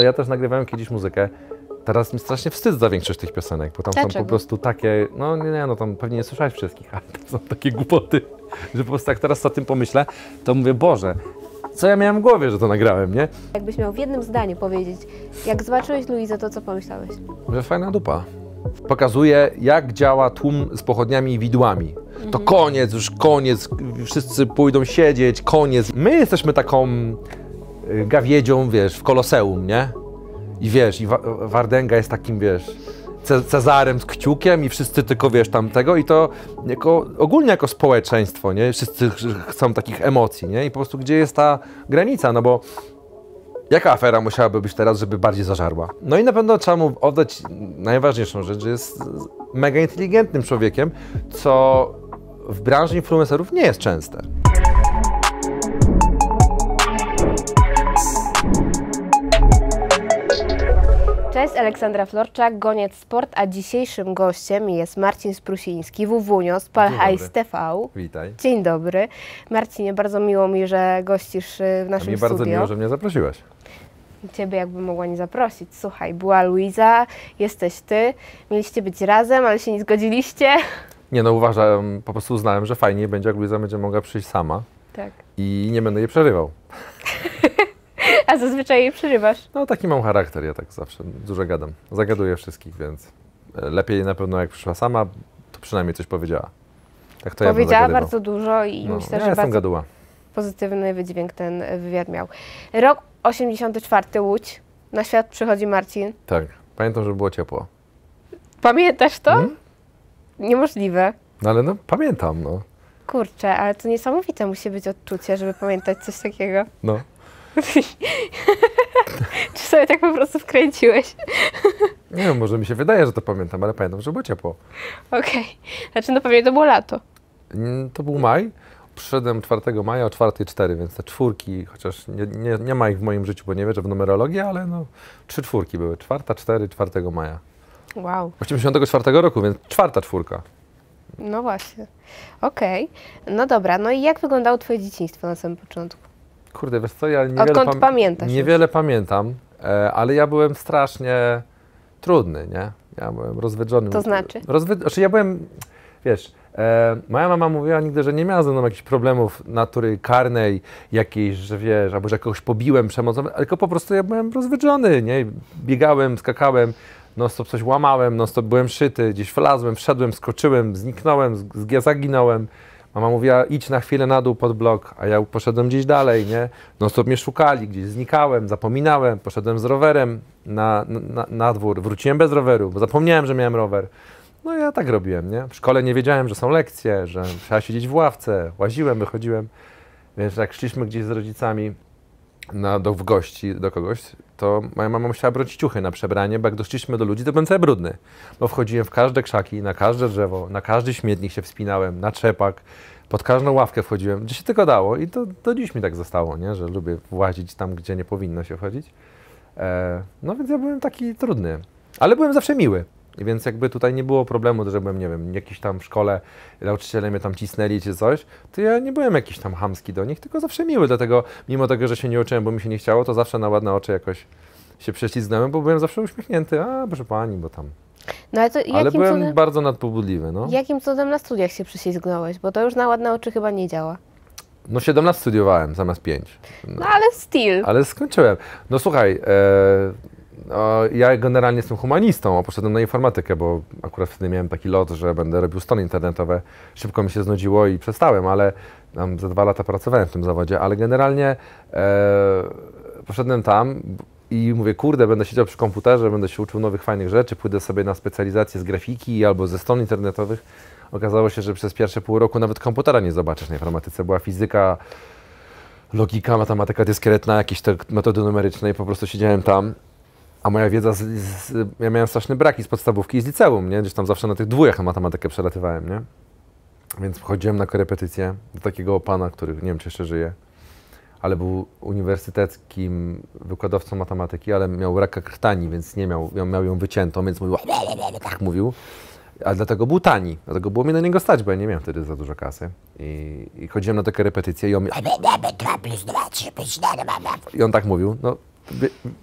no ja też nagrywałem kiedyś muzykę. Teraz mi strasznie wstyd za większość tych piosenek, bo tam Dlaczego? są po prostu takie, no nie, nie, no tam pewnie nie słyszałeś wszystkich, ale tam są takie głupoty, że po prostu jak teraz o tym pomyślę, to mówię, Boże, co ja miałem w głowie, że to nagrałem, nie? Jakbyś miał w jednym zdaniu powiedzieć, jak zobaczyłeś Luizę, to co pomyślałeś? Że fajna dupa. Pokazuje, jak działa tłum z pochodniami i widłami. To mhm. koniec, już koniec, wszyscy pójdą siedzieć, koniec. My jesteśmy taką Y, gawiedzią, wiesz, w Koloseum, nie? I wiesz, i Wardenga Wardęga jest takim, wiesz, Cezarem z kciukiem i wszyscy tylko, wiesz, tamtego i to jako, ogólnie jako społeczeństwo, nie? Wszyscy chcą takich emocji, nie? I po prostu gdzie jest ta granica, no bo jaka afera musiałaby być teraz, żeby bardziej zażarła? No i na pewno trzeba mu oddać najważniejszą rzecz, że jest mega inteligentnym człowiekiem, co w branży influencerów nie jest częste. Cześć, Aleksandra Florczak, Goniec Sport, a dzisiejszym gościem jest Marcin Sprusiński, Wuwunio z TV. Witaj. Dzień dobry. Marcinie, bardzo miło mi, że gościsz y, w naszym studiu. Mi bardzo miło, że mnie zaprosiłaś. Ciebie jakby mogła nie zaprosić. Słuchaj, była Luiza, jesteś ty, mieliście być razem, ale się nie zgodziliście. Nie no, uważam, po prostu uznałem, że fajnie będzie, jak Luiza będzie mogła przyjść sama. Tak. I nie będę jej przerywał. A zazwyczaj jej przerywasz. No taki mam charakter, ja tak zawsze dużo gadam. Zagaduję wszystkich, więc e, lepiej na pewno jak przyszła sama, to przynajmniej coś powiedziała. Tak to powiedziała ja bardzo dużo i no, myślę, no, ja że gaduła. pozytywny wydźwięk ten wywiad miał. Rok 84, Łódź. Na świat przychodzi Marcin. Tak, pamiętam, że było ciepło. Pamiętasz to? Hmm? Niemożliwe. No ale no, pamiętam, no. Kurczę, ale to niesamowite musi być odczucie, żeby pamiętać coś takiego. No. Czy sobie tak po prostu wkręciłeś? nie wiem, no, może mi się wydaje, że to pamiętam, ale pamiętam, że było ciepło. Okej. Okay. Znaczy, no pewnie to było lato. Mm, to był maj. Przyszedłem 4 maja o 4.04, więc te czwórki, chociaż nie, nie, nie, ma ich w moim życiu, bo nie wierzę w numerologię, ale no, trzy czwórki były. Czwarta, cztery, 4 maja. Wow. 84 roku, więc czwarta czwórka. No właśnie. Okej. Okay. No dobra, no i jak wyglądało Twoje dzieciństwo na samym początku? Kurde, wiesz co, ja niewiele, Odkąd pam pamiętasz niewiele pamiętam, e, ale ja byłem strasznie trudny, nie? Ja byłem rozwydrzony. To znaczy? Rozwy... Znaczy ja byłem, wiesz, e, moja mama mówiła nigdy, że nie miała ze mną jakichś problemów natury karnej, jakiejś, że wiesz, albo że jakoś pobiłem przemocą, tylko po prostu ja byłem rozwydrzony, nie? Biegałem, skakałem, no stop coś łamałem, no stop byłem szyty, gdzieś wlazłem, wszedłem, skoczyłem, zniknąłem, z, z zaginąłem. Mama mówiła, idź na chwilę na dół pod blok, a ja poszedłem gdzieś dalej, nie? No stop mnie szukali, gdzieś znikałem, zapominałem, poszedłem z rowerem na, na, na dwór, wróciłem bez roweru, bo zapomniałem, że miałem rower. No ja tak robiłem, nie? W szkole nie wiedziałem, że są lekcje, że trzeba siedzieć w ławce, łaziłem, wychodziłem. Więc jak szliśmy gdzieś z rodzicami na, do, w gości do kogoś, to moja mama musiała brać ciuchy na przebranie, bo jak doszliśmy do ludzi, to byłem cały brudny. Bo wchodziłem w każde krzaki, na każde drzewo, na każdy śmietnik się wspinałem, na trzepak, pod każdą ławkę wchodziłem, gdzie się tylko dało i to do dziś mi tak zostało, nie? że lubię włazić tam, gdzie nie powinno się wchodzić. E, no więc ja byłem taki trudny, ale byłem zawsze miły. Więc jakby tutaj nie było problemu, że byłem, nie wiem, jakiś tam w szkole nauczyciele mnie tam cisnęli czy coś, to ja nie byłem jakiś tam hamski do nich, tylko zawsze miły, dlatego mimo tego, że się nie uczyłem, bo mi się nie chciało, to zawsze na ładne oczy jakoś się prześlizgnąłem, bo byłem zawsze uśmiechnięty, a proszę pani, bo tam. No, ale, ale, byłem cudem, bardzo nadpobudliwy. No. Jakim cudem na studiach się prześlizgnąłeś? Bo to już na ładne oczy chyba nie działa. No 17 studiowałem zamiast 5. No, no ale styl. Ale skończyłem. No słuchaj, e, ja generalnie jestem humanistą, a poszedłem na informatykę, bo akurat wtedy miałem taki lot, że będę robił strony internetowe. Szybko mi się znudziło i przestałem, ale tam za dwa lata pracowałem w tym zawodzie, ale generalnie e, poszedłem tam i mówię, kurde, będę siedział przy komputerze, będę się uczył nowych fajnych rzeczy, pójdę sobie na specjalizację z grafiki albo ze stron internetowych. Okazało się, że przez pierwsze pół roku nawet komputera nie zobaczysz na informatyce. Była fizyka, logika, matematyka dyskretna, jakieś metody numeryczne i po prostu siedziałem tam a moja wiedza, z, z, ja miałem straszne braki z podstawówki i z liceum, nie? Gdzieś tam zawsze na tych dwójach matematykę przelatywałem, nie? Więc chodziłem na korepetycje do takiego pana, który nie wiem czy jeszcze żyje, ale był uniwersyteckim wykładowcą matematyki, ale miał raka krtani, więc nie miał, miał ją wyciętą, więc mówił, tak mówił. a dlatego był tani, dlatego było mi na niego stać, bo ja nie miałem wtedy za dużo kasy. I, i chodziłem na takie repetycje i on mi... I on tak mówił, no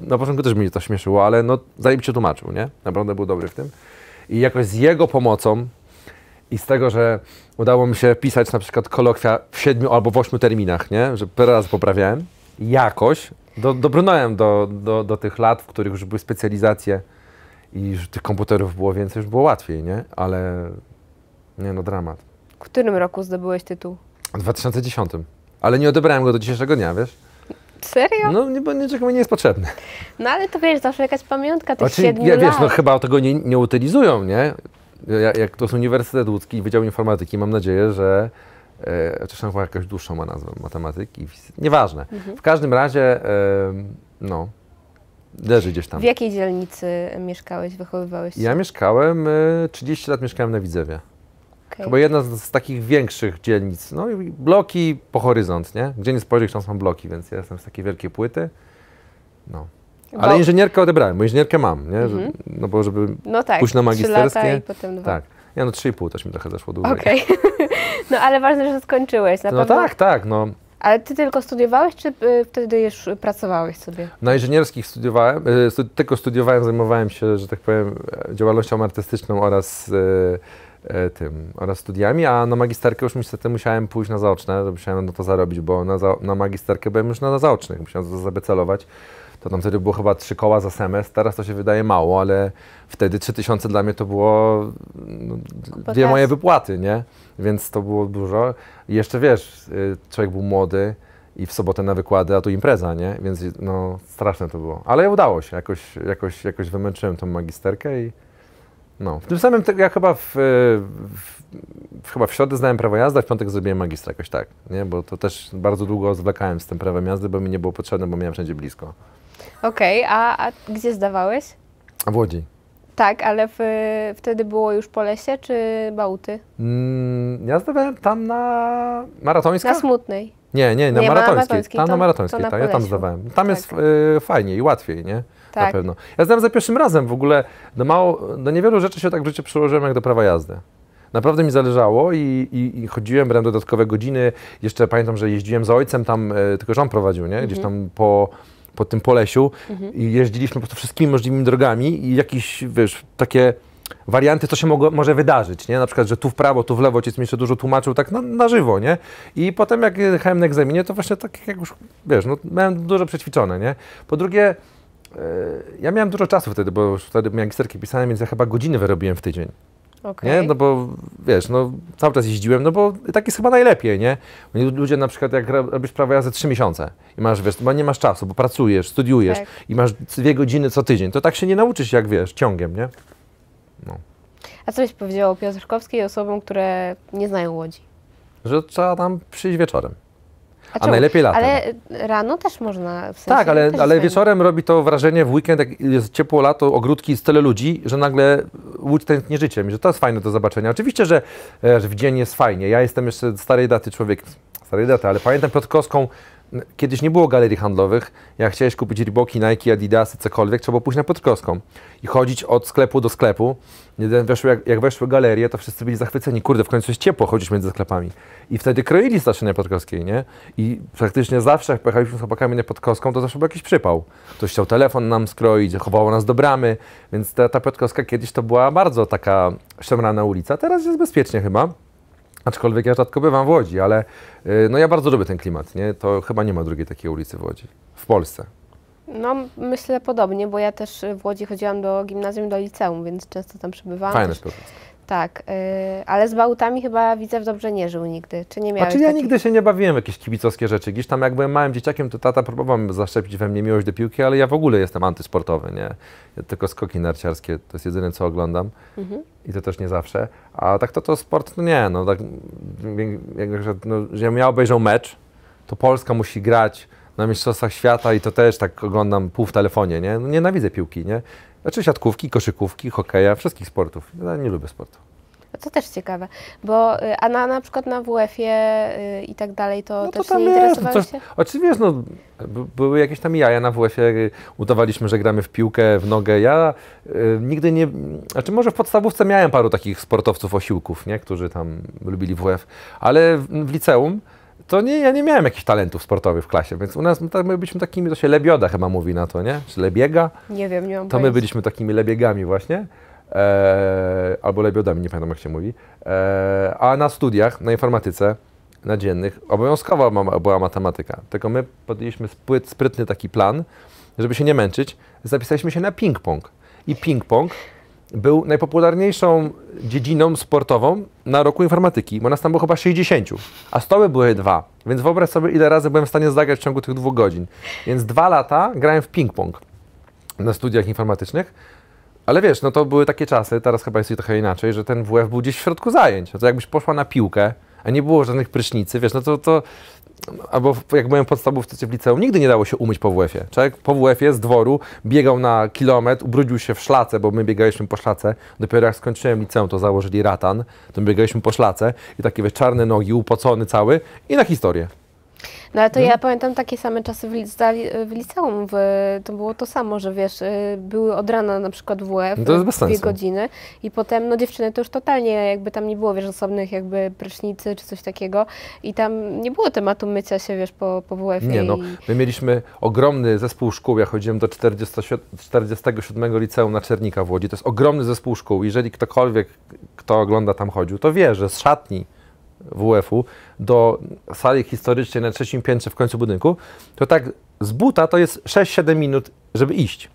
na początku też mnie to śmieszyło, ale no, zanim się tłumaczył, nie? Naprawdę był dobry w tym. I jakoś z jego pomocą i z tego, że udało mi się pisać na przykład kolokwia w siedmiu albo w ośmiu terminach, nie? Że raz poprawiałem, jakoś do, dobrnąłem do, do, do tych lat, w których już były specjalizacje i już tych komputerów było więcej, już było łatwiej, nie? Ale nie no, dramat. W którym roku zdobyłeś tytuł? W 2010. Ale nie odebrałem go do dzisiejszego dnia, wiesz? Serio? No, nie, bo niczego mi nie jest potrzebny. No ale to wiesz, zawsze jakaś pamiątka tych znaczy, siedmiu ja, wiesz, no chyba tego nie, nie utylizują, nie? Jak, jak to jest Uniwersytet Łódzki, Wydział Informatyki, mam nadzieję, że e, chociaż tam chyba jakąś dłuższą ma nazwę, matematyki, nieważne. Mhm. W każdym razie, e, no, leży gdzieś tam. W jakiej dzielnicy mieszkałeś, wychowywałeś się? Ja mieszkałem, e, 30 lat mieszkałem na Widzewie. Okay. Chyba jedna z, z, takich większych dzielnic. No i bloki po horyzont, nie? Gdzie nie spojrzysz, tam są bloki, więc ja jestem z takiej wielkiej płyty. No. Ale bo... inżynierkę odebrałem, bo inżynierkę mam, nie? Mhm. No bo żeby no tak, pójść na magisterskie. Lata i potem dwa. Tak. Ja no 3,5 też mi trochę zeszło dłużej. Okej. Okay. no ale ważne, że skończyłeś, na no pewno. No tak, tak, no. Ale ty tylko studiowałeś, czy y, wtedy już pracowałeś sobie? Na inżynierskich studiowałem, y, tylko studiowałem, zajmowałem się, że tak powiem, e, działalnością artystyczną oraz y, E, tym oraz studiami, a na magisterkę już niestety musiałem pójść na zaoczne, musiałem na to zarobić, bo na, za, na magisterkę byłem już na zaocznych, musiałem to zabecelować. To tam wtedy było chyba trzy koła za semestr, teraz to się wydaje mało, ale wtedy 3000 dla mnie to było no, dwie moje wypłaty, nie? Więc to było dużo. I jeszcze wiesz, y, człowiek był młody i w sobotę na wykłady, a tu impreza, nie? Więc no straszne to było. Ale udało się, jakoś, jakoś, jakoś wymęczyłem tą magisterkę i no, w tym samym, ja chyba e, w, w, chyba w środę znałem prawo jazdy, a w piątek zrobiłem magistra jakoś tak, nie? Bo to też bardzo długo zwlekałem z tym prawem jazdy, bo mi nie było potrzebne, bo miałem wszędzie blisko. Okej, okay, a, a, gdzie zdawałeś? A w Łodzi. Tak, ale w, wtedy było już po lesie czy Bałty? Mm, ja zdawałem tam na Maratońskiej. Na Smutnej. Nie, nie, na nie, Maratońskiej. Tam, na Maratońskiej, tam, tak, ja tam zdawałem. Tam tak. jest y, fajniej i łatwiej, nie? Tak. Na pewno. Ja znam za pierwszym razem w ogóle do no mało, do no niewielu rzeczy się tak w życiu przyłożyłem jak do prawa jazdy. Naprawdę mi zależało i, i, i chodziłem, brałem dodatkowe godziny. Jeszcze pamiętam, że jeździłem z ojcem tam, e, tylko że on prowadził, nie? Gdzieś tam po, po tym Polesiu mhm. i jeździliśmy po prostu wszystkimi możliwymi drogami i jakieś, wiesz, takie warianty, co się mogło, może wydarzyć, nie? Na przykład, że tu w prawo, tu w lewo, ojciec mi jeszcze dużo tłumaczył tak na, na żywo, nie? I potem jak jechałem na egzaminie, to właśnie tak jak już, wiesz, no, miałem dużo przećwiczone, nie? Po drugie, E, ja miałem dużo czasu wtedy, bo już wtedy magisterki pisałem, więc ja chyba godziny wyrobiłem w tydzień. Okay. Nie? No bo wiesz, no, cały czas jeździłem, no bo tak jest chyba najlepiej, nie? Ludzie na przykład jak robisz prawo jazdy 3 miesiące i masz, wiesz, bo nie masz czasu, bo pracujesz, studiujesz tak. i masz dwie godziny co tydzień, to tak się nie nauczysz jak, wiesz, ciągiem, nie? No. A co byś powiedział o Piotrkowskiej osobom, które nie znają Łodzi? Że trzeba tam przyjść wieczorem. A, najlepiej latem. Ale e, rano też można. W sensie tak, ale, ale wieczorem robi to wrażenie w weekend, jak jest ciepło lato, ogródki, jest tyle ludzi, że nagle Łódź nie życiem. I że to jest fajne do zobaczenia. Oczywiście, że, e, że w dzień jest fajnie. Ja jestem jeszcze starej daty człowiek, starej daty, ale pamiętam Piotrkowską Kiedyś nie było galerii handlowych. Jak chciałeś kupić ryboki, Nike, Adidasy, cokolwiek, trzeba było pójść na Piotrkowską i chodzić od sklepu do sklepu. Weszły, jak, jak weszły galerie, to wszyscy byli zachwyceni. Kurde, w końcu jest ciepło, chodzisz między sklepami. I wtedy kroili starszy na Piotrkowskiej, nie? I praktycznie zawsze, jak pojechaliśmy z chłopakami na Piotrkowską, to zawsze był jakiś przypał. Ktoś chciał telefon nam skroić, chowało nas do bramy, więc ta, ta Piotrkowska kiedyś to była bardzo taka szemrana ulica. Teraz jest bezpiecznie chyba. Aczkolwiek ja rzadko bywam w Łodzi, ale y, no ja bardzo lubię ten klimat, nie? To chyba nie ma drugiej takiej ulicy w Łodzi, w Polsce. No, myślę podobnie, bo ja też w Łodzi chodziłam do gimnazjum, do liceum, więc często tam przebywałam. Fajne też, tak, yy, ale z bałtami chyba widzę w dobrze nie żył nigdy. Czy nie miałeś czy znaczy, ja takich... nigdy się nie bawiłem w jakieś kibicowskie rzeczy. Gdzieś tam jak byłem małym dzieciakiem, to tata próbował zaszczepić we mnie miłość do piłki, ale ja w ogóle jestem antysportowy, nie? Ja tylko skoki narciarskie to jest jedyne, co oglądam. Mhm. I to też nie zawsze. A tak to to sport, no nie, no tak, jak, no, żebym ja obejrzał mecz, to Polska musi grać na Mistrzostwach Świata i to też tak oglądam pół w telefonie, nie? No nienawidzę piłki, nie? Znaczy siatkówki, koszykówki, hokeja, wszystkich sportów. Ja nie lubię sportu. No to też ciekawe, bo y, a na, na przykład na WF-ie y, i tak dalej, to, no to też nie no się? Oczywiście, no, były jakieś tam jaja na WF-ie, y, udawaliśmy, że gramy w piłkę, w nogę. Ja nigdy nie, znaczy może w podstawówce miałem paru takich sportowców osiłków, nie, którzy tam lubili WF, ale w, w liceum to nie, ja nie miałem jakichś talentów sportowych w klasie, więc u nas my, no, tak, my byliśmy takimi, to się lebioda chyba mówi na to, nie? Czy lebiega? Nie wiem, nie mam To pojęcia. my byliśmy takimi lebiegami właśnie. E, albo lebiodami, nie pamiętam jak się mówi. E, a na studiach, na informatyce, na dziennych, obowiązkowa była matematyka. Tylko my podjęliśmy spryt, sprytny taki plan, żeby się nie męczyć, zapisaliśmy się na ping-pong. I ping-pong był najpopularniejszą dziedziną sportową na roku informatyki, bo nas tam było chyba 60, a stoły były dwa, więc wyobraź sobie, ile razy byłem w stanie zagrać w ciągu tych dwóch godzin. Więc dwa lata grałem w ping-pong na studiach informatycznych, ale wiesz, no to były takie czasy, teraz chyba jest trochę inaczej, że ten WF był gdzieś w środku zajęć. To jakbyś poszła na piłkę, a nie było żadnych prysznicy, wiesz, no to, to albo jak byłem podstawówce w, w liceum, nigdy nie dało się umyć po WF-ie. Człowiek po WF-ie z dworu biegał na kilometr, ubrudził się w szlace, bo my biegaliśmy po szlace. Dopiero jak skończyłem liceum, to założyli ratan, to my biegaliśmy po szlace i takie we czarne nogi, upocony cały i na historię. No ale to hmm? ja pamiętam takie same czasy w, w liceum, w, to było to samo, że wiesz, y, były od rana na przykład WF, no dwie sensu. godziny i potem, no dziewczyny to już totalnie jakby tam nie było, wiesz, osobnych jakby prysznicy czy coś takiego i tam nie było tematu mycia się, wiesz, po, po WF. Nie no, my mieliśmy ogromny zespół szkół, ja chodziłem do 47 liceum na Czernika w Łodzi, to jest ogromny zespół szkół, jeżeli ktokolwiek, kto ogląda tam chodził, to wie, że z szatni WF-u do sali historycznej na trzecim piętrze w końcu budynku, to tak z buta to jest 6-7 minut, żeby iść.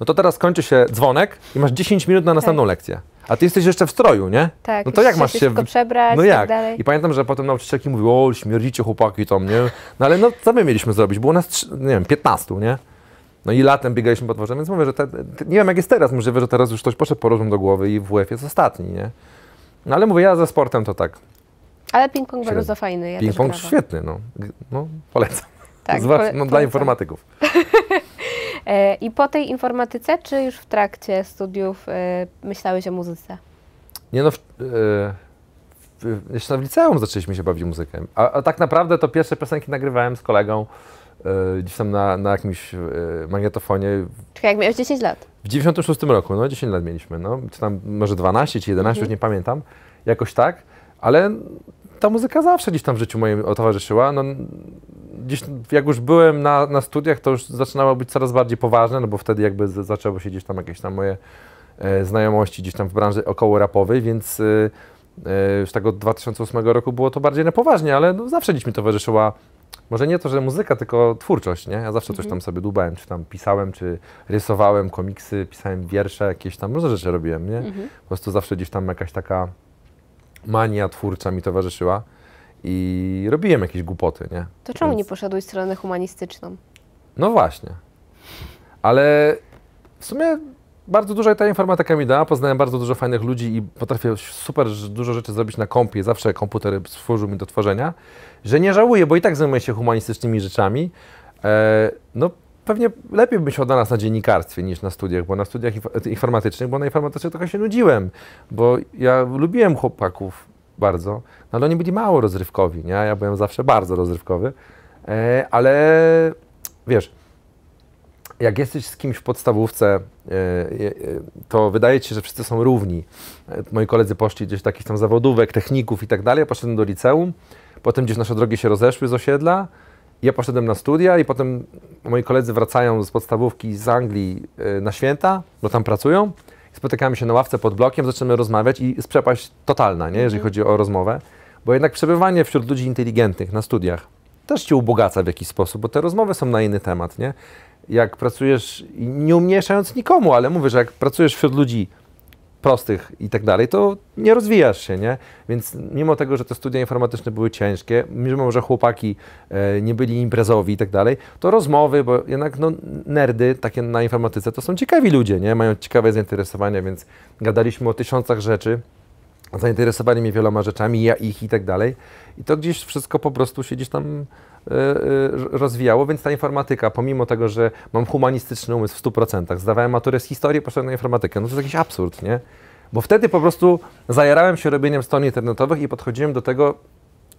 No to teraz kończy się dzwonek i masz 10 minut na następną tak. lekcję. A ty jesteś jeszcze w stroju, nie? Tak. No to jak masz się... Wszystko przebrać, no tak jak? tak dalej. I pamiętam, że potem nauczycielki mówiły, o, śmierdzicie chłopaki to, nie? No ale no, co my mieliśmy zrobić? Było nas, nie wiem, 15, nie? No i latem biegaliśmy po dworze, więc mówię, że te, te, nie wiem jak jest teraz, możliwe, że teraz już ktoś poszedł po rozum do głowy i WF jest ostatni, nie? No ale mówię, ja ze sportem to tak. Ale ping-pong bardzo fajny. Ja ping-pong świetny, no. no polecam. Tak, Zwłaszcza pole no, polecam. dla informatyków. E, I po tej informatyce, czy już w trakcie studiów y, myślałeś o muzyce? Nie no, w, y, jeszcze w liceum zaczęliśmy się bawić muzyką. A, a, tak naprawdę to pierwsze piosenki nagrywałem z kolegą y, gdzieś tam na, na jakimś y, magnetofonie. Czekaj, jak miałeś 10 lat? W 96 roku, no 10 lat mieliśmy, no. Czy tam może 12 czy 11, mhm. już nie pamiętam. Jakoś tak ale ta muzyka zawsze gdzieś tam w życiu moim towarzyszyła. No, gdzieś jak już byłem na, na studiach, to już zaczynało być coraz bardziej poważne, no bo wtedy jakby zaczęło się gdzieś tam jakieś tam moje e, znajomości gdzieś tam w branży około rapowej, więc e, już tak od 2008 roku było to bardziej na poważnie, ale no, zawsze gdzieś mi towarzyszyła może nie to, że muzyka, tylko twórczość, nie? Ja zawsze coś mhm. tam sobie dubałem, czy tam pisałem, czy rysowałem komiksy, pisałem wiersze, jakieś tam różne rzeczy robiłem, nie? Mhm. Po prostu zawsze gdzieś tam jakaś taka mania twórcza mi towarzyszyła i robiłem jakieś głupoty, nie? To czemu Więc... nie poszedłeś w stronę humanistyczną? No właśnie. Ale w sumie bardzo dużo ta informatyka mi dała, poznałem bardzo dużo fajnych ludzi i potrafię super dużo rzeczy zrobić na kompie, zawsze komputer służył mi do tworzenia, że nie żałuję, bo i tak zajmuję się humanistycznymi rzeczami. E, no pewnie lepiej bym się nas na dziennikarstwie niż na studiach, bo na studiach e, informatycznych, bo na informatycznych trochę się nudziłem, bo ja lubiłem chłopaków bardzo, no ale oni byli mało rozrywkowi, nie? Ja byłem zawsze bardzo rozrywkowy, e, ale wiesz, jak jesteś z kimś w podstawówce, e, e, to wydaje ci się, że wszyscy są równi. Moi koledzy poszli gdzieś do tam zawodówek, techników i tak dalej, poszedłem do liceum, potem gdzieś nasze drogi się rozeszły z osiedla, ja poszedłem na studia i potem moi koledzy wracają z podstawówki z Anglii y, na święta, bo tam pracują. Spotykamy się na ławce pod blokiem, zaczynamy rozmawiać i jest przepaść totalna, nie, jeżeli mhm. chodzi o rozmowę. Bo jednak przebywanie wśród ludzi inteligentnych na studiach też cię ubogaca w jakiś sposób, bo te rozmowy są na inny temat, nie? Jak pracujesz, nie umniejszając nikomu, ale mówię, że jak pracujesz wśród ludzi prostych i tak dalej, to nie rozwijasz się, nie? Więc mimo tego, że te studia informatyczne były ciężkie, mimo że chłopaki e, nie byli imprezowi i tak dalej, to rozmowy, bo jednak no, nerdy takie na informatyce to są ciekawi ludzie, nie? Mają ciekawe zainteresowania, więc gadaliśmy o tysiącach rzeczy, zainteresowali mnie wieloma rzeczami, ja ich i tak dalej. I to gdzieś wszystko po prostu się gdzieś tam Y, y, rozwijało, więc ta informatyka, pomimo tego, że mam humanistyczny umysł w 100%, zdawałem maturę z historii, poszedłem na informatykę, no to jest jakiś absurd, nie? Bo wtedy po prostu zajarałem się robieniem stron internetowych i podchodziłem do tego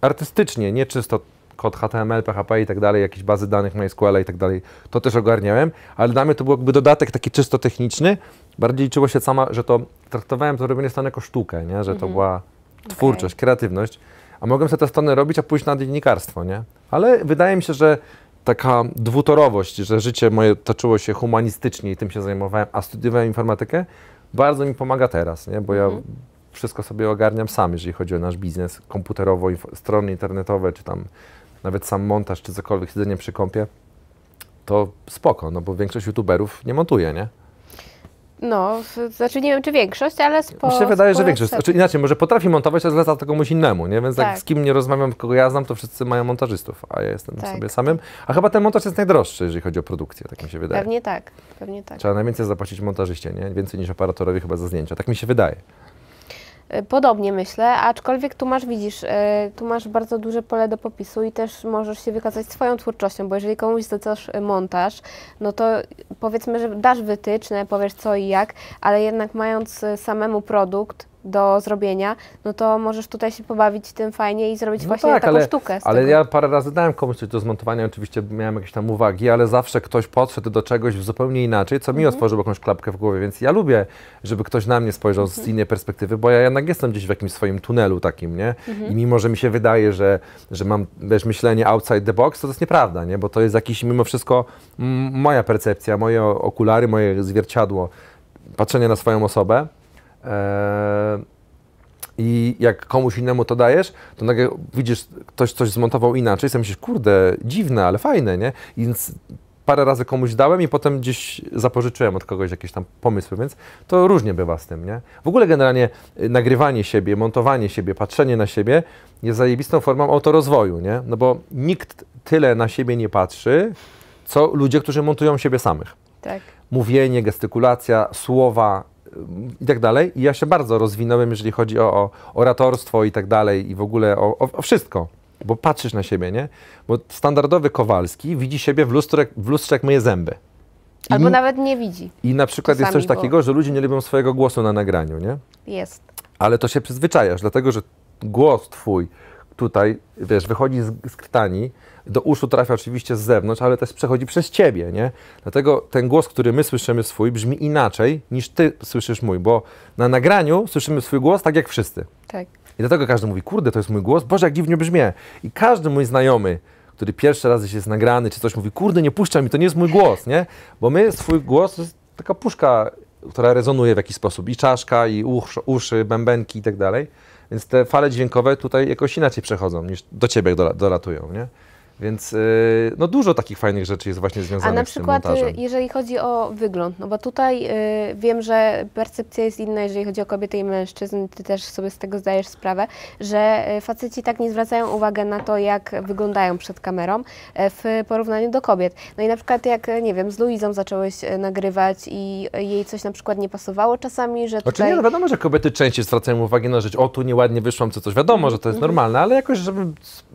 artystycznie, nie czysto kod HTML, PHP i tak dalej, jakieś bazy danych MySQL i tak dalej, to też ogarniałem, ale dla mnie to był jakby dodatek taki czysto techniczny, bardziej liczyło się sama, że to traktowałem to robienie stron jako sztukę, nie? że to mhm. była twórczość, okay. kreatywność a mogłem sobie te stronę robić, a pójść na dziennikarstwo, nie? Ale wydaje mi się, że taka dwutorowość, że życie moje toczyło się humanistycznie i tym się zajmowałem, a studiowałem informatykę, bardzo mi pomaga teraz, nie? Bo mhm. ja wszystko sobie ogarniam sam, jeżeli chodzi o nasz biznes komputerowo, strony internetowe, czy tam nawet sam montaż, czy cokolwiek, siedzenie przy kąpie, to spoko, no bo większość youtuberów nie montuje, nie? No, znaczy nie wiem, czy większość, ale sporo. Mi się wydaje, że większość. Znaczy inaczej, może potrafi montować, ale zleca to komuś innemu, nie? Więc tak. jak z kim nie rozmawiam, kogo ja znam, to wszyscy mają montażystów, a ja jestem tak. sobie samym. A chyba ten montaż jest najdroższy, jeżeli chodzi o produkcję, tak mi się wydaje. Pewnie tak, pewnie tak. Trzeba najwięcej zapłacić montażyście, nie? Więcej niż operatorowi chyba za zdjęcia, tak mi się wydaje. Y, podobnie myślę, aczkolwiek tu masz, widzisz, y, tu masz bardzo duże pole do popisu i też możesz się wykazać swoją twórczością, bo jeżeli komuś zlecasz y, montaż, no to powiedzmy, że dasz wytyczne, powiesz co i jak, ale jednak mając samemu produkt, do zrobienia, no to możesz tutaj się pobawić tym fajnie i zrobić no właśnie tak, taką ale, sztukę. ale tego. ja parę razy dałem komuś coś do zmontowania, oczywiście miałem jakieś tam uwagi, ale zawsze ktoś podszedł do czegoś zupełnie inaczej, co mi mhm. otworzyło jakąś klapkę w głowie, więc ja lubię, żeby ktoś na mnie spojrzał z mhm. innej perspektywy, bo ja jednak jestem gdzieś w jakimś swoim tunelu takim, nie? Mhm. I mimo, że mi się wydaje, że, że mam wiesz, myślenie outside the box, to to jest nieprawda, nie? Bo to jest jakiś mimo wszystko moja percepcja, moje okulary, moje zwierciadło, patrzenie na swoją osobę, Eee, i jak komuś innemu to dajesz, to nagle widzisz, ktoś coś zmontował inaczej, sobie myślisz, kurde, dziwne, ale fajne, nie? więc parę razy komuś dałem i potem gdzieś zapożyczyłem od kogoś jakieś tam pomysły, więc to różnie bywa z tym, nie? W ogóle generalnie y, nagrywanie siebie, montowanie siebie, patrzenie na siebie jest zajebistą formą autorozwoju, nie? No bo nikt tyle na siebie nie patrzy, co ludzie, którzy montują siebie samych. Tak. Mówienie, gestykulacja, słowa, i tak dalej. I ja się bardzo rozwinąłem, jeżeli chodzi o, o oratorstwo i tak dalej, i w ogóle o, o, o wszystko bo patrzysz na siebie, nie? Bo standardowy Kowalski widzi siebie w lustrze, w lustrze jak myje zęby. I Albo nawet nie widzi. I na przykład Czasami, jest coś takiego, że ludzie nie lubią swojego głosu na nagraniu, nie? Jest. Ale to się przyzwyczajasz, dlatego że głos twój tutaj, wiesz, wychodzi z, z krtani, do uszu trafia oczywiście z zewnątrz, ale też przechodzi przez ciebie, nie? Dlatego ten głos, który my słyszymy swój, brzmi inaczej niż ty słyszysz mój, bo na nagraniu słyszymy swój głos tak jak wszyscy. Tak. I dlatego każdy mówi, kurde, to jest mój głos, Boże, jak dziwnie brzmię. I każdy mój znajomy, który pierwszy raz jest nagrany, czy coś mówi, kurde, nie puszcza mi, to nie jest mój głos, nie? Bo my, swój głos, to jest taka puszka, która rezonuje w jakiś sposób, i czaszka, i usz, uszy, bębenki i tak dalej. Więc te fale dźwiękowe tutaj jakoś inaczej przechodzą, niż do ciebie dolatują, nie? Więc y, no dużo takich fajnych rzeczy jest właśnie związanych z tym A na przykład y, jeżeli chodzi o wygląd, no bo tutaj y, wiem, że percepcja jest inna, jeżeli chodzi o kobiety i mężczyzn, ty też sobie z tego zdajesz sprawę, że y, faceci tak nie zwracają uwagi na to, jak wyglądają przed kamerą w porównaniu do kobiet. No i na przykład jak, nie wiem, z Luizą zacząłeś nagrywać i jej coś na przykład nie pasowało czasami, że znaczy, tutaj... Oczywiście, no wiadomo, że kobiety częściej zwracają uwagę na rzecz, o tu nieładnie wyszłam, co coś, wiadomo, że to jest mhm. normalne, ale jakoś, żeby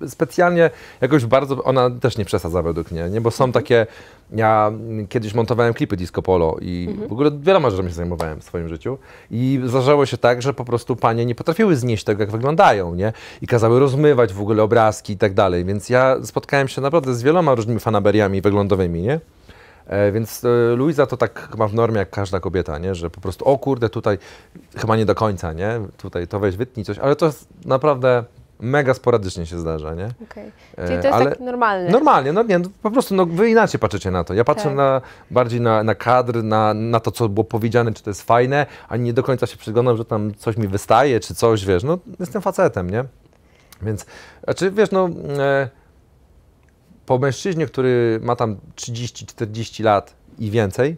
specjalnie jakoś bardzo bardzo, ona też nie przesadza według mnie, nie? bo są mhm. takie, ja kiedyś montowałem klipy disco polo i mhm. w ogóle wieloma rzeczami się zajmowałem w swoim życiu i zdarzało się tak, że po prostu panie nie potrafiły znieść tego, jak wyglądają, nie? I kazały rozmywać w ogóle obrazki i tak dalej, więc ja spotkałem się naprawdę z wieloma różnymi fanaberiami wyglądowymi, nie? E, więc e, Luiza to tak ma w normie jak każda kobieta, nie? że po prostu o kurde, tutaj chyba nie do końca, nie? tutaj to weź wytnij coś, ale to jest naprawdę mega sporadycznie się zdarza, nie? Okay. E, Czyli to jest Ale tak normalne. Normalnie, no nie, no po prostu no, wy inaczej patrzycie na to. Ja patrzę tak. na, bardziej na, na kadr, na, na to, co było powiedziane, czy to jest fajne, a nie do końca się przyglądam, że tam coś mi wystaje, czy coś, wiesz, no jestem facetem, nie? Więc, znaczy, wiesz, no... E, po mężczyźnie, który ma tam 30-40 lat i więcej,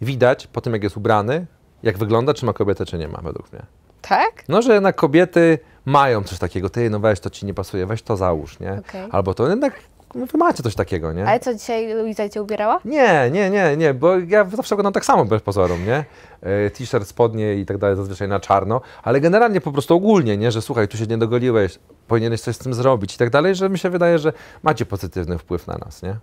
widać po tym, jak jest ubrany, jak wygląda, czy ma kobietę, czy nie ma, według mnie. Tak? No, że na kobiety mają coś takiego, ty, no weź, to ci nie pasuje, weź to załóż, nie? Okay. Albo to no jednak no wy macie coś takiego, nie? Ale co, dzisiaj Luiza cię ubierała? Nie, nie, nie, nie, bo ja zawsze oglądam tak samo bez pozorom, nie? E, t-shirt, spodnie i tak dalej, zazwyczaj na czarno, ale generalnie po prostu ogólnie, nie? Że słuchaj, tu się nie dogoliłeś, powinieneś coś z tym zrobić i tak dalej, że mi się wydaje, że macie pozytywny wpływ na nas, nie?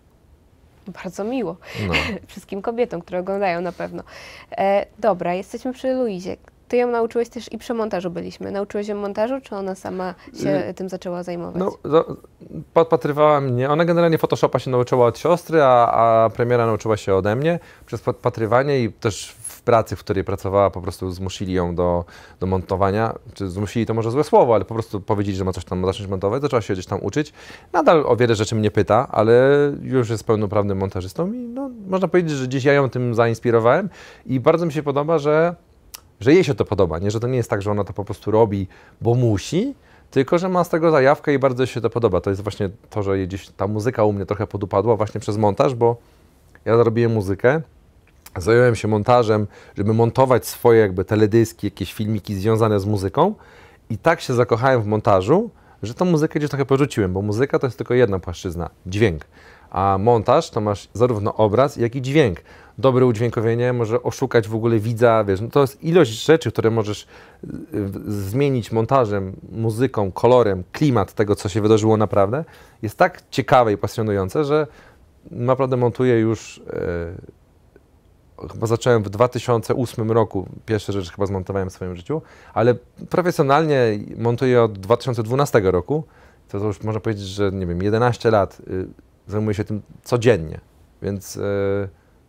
Bardzo miło. No. Wszystkim kobietom, które oglądają na pewno. E, dobra, jesteśmy przy Luizie. Ty ją nauczyłeś też i przy montażu byliśmy. Nauczyłeś ją montażu, czy ona sama się y, tym zaczęła zajmować? No, do, podpatrywała mnie. Ona generalnie Photoshopa się nauczyła od siostry, a, a premiera nauczyła się ode mnie przez podpatrywanie i też w pracy, w której pracowała, po prostu zmusili ją do, do montowania. Czy zmusili to może złe słowo, ale po prostu powiedzieli, że ma coś tam ma zacząć montować, zaczęła się gdzieś tam uczyć. Nadal o wiele rzeczy mnie pyta, ale już jest pełnoprawnym montażystą i no, można powiedzieć, że gdzieś ja ją tym zainspirowałem i bardzo mi się podoba, że że jej się to podoba, nie? Że to nie jest tak, że ona to po prostu robi, bo musi, tylko że ma z tego zajawkę i bardzo się to podoba. To jest właśnie to, że gdzieś ta muzyka u mnie trochę podupadła właśnie przez montaż, bo ja zrobiłem muzykę, zająłem się montażem, żeby montować swoje jakby teledyski, jakieś filmiki związane z muzyką i tak się zakochałem w montażu, że tą muzykę gdzieś trochę porzuciłem, bo muzyka to jest tylko jedna płaszczyzna, dźwięk. A montaż to masz zarówno obraz, jak i dźwięk dobre udźwiękowienie może oszukać w ogóle widza, wiesz, no to jest ilość rzeczy, które możesz y, zmienić montażem, muzyką, kolorem, klimat tego, co się wydarzyło naprawdę, jest tak ciekawe i pasjonujące, że naprawdę montuję już... Yy, chyba zacząłem w 2008 roku, pierwsze rzeczy chyba zmontowałem w swoim życiu, ale profesjonalnie montuję od 2012 roku, to, to już można powiedzieć, że nie wiem, 11 lat y, zajmuję się tym codziennie, więc y,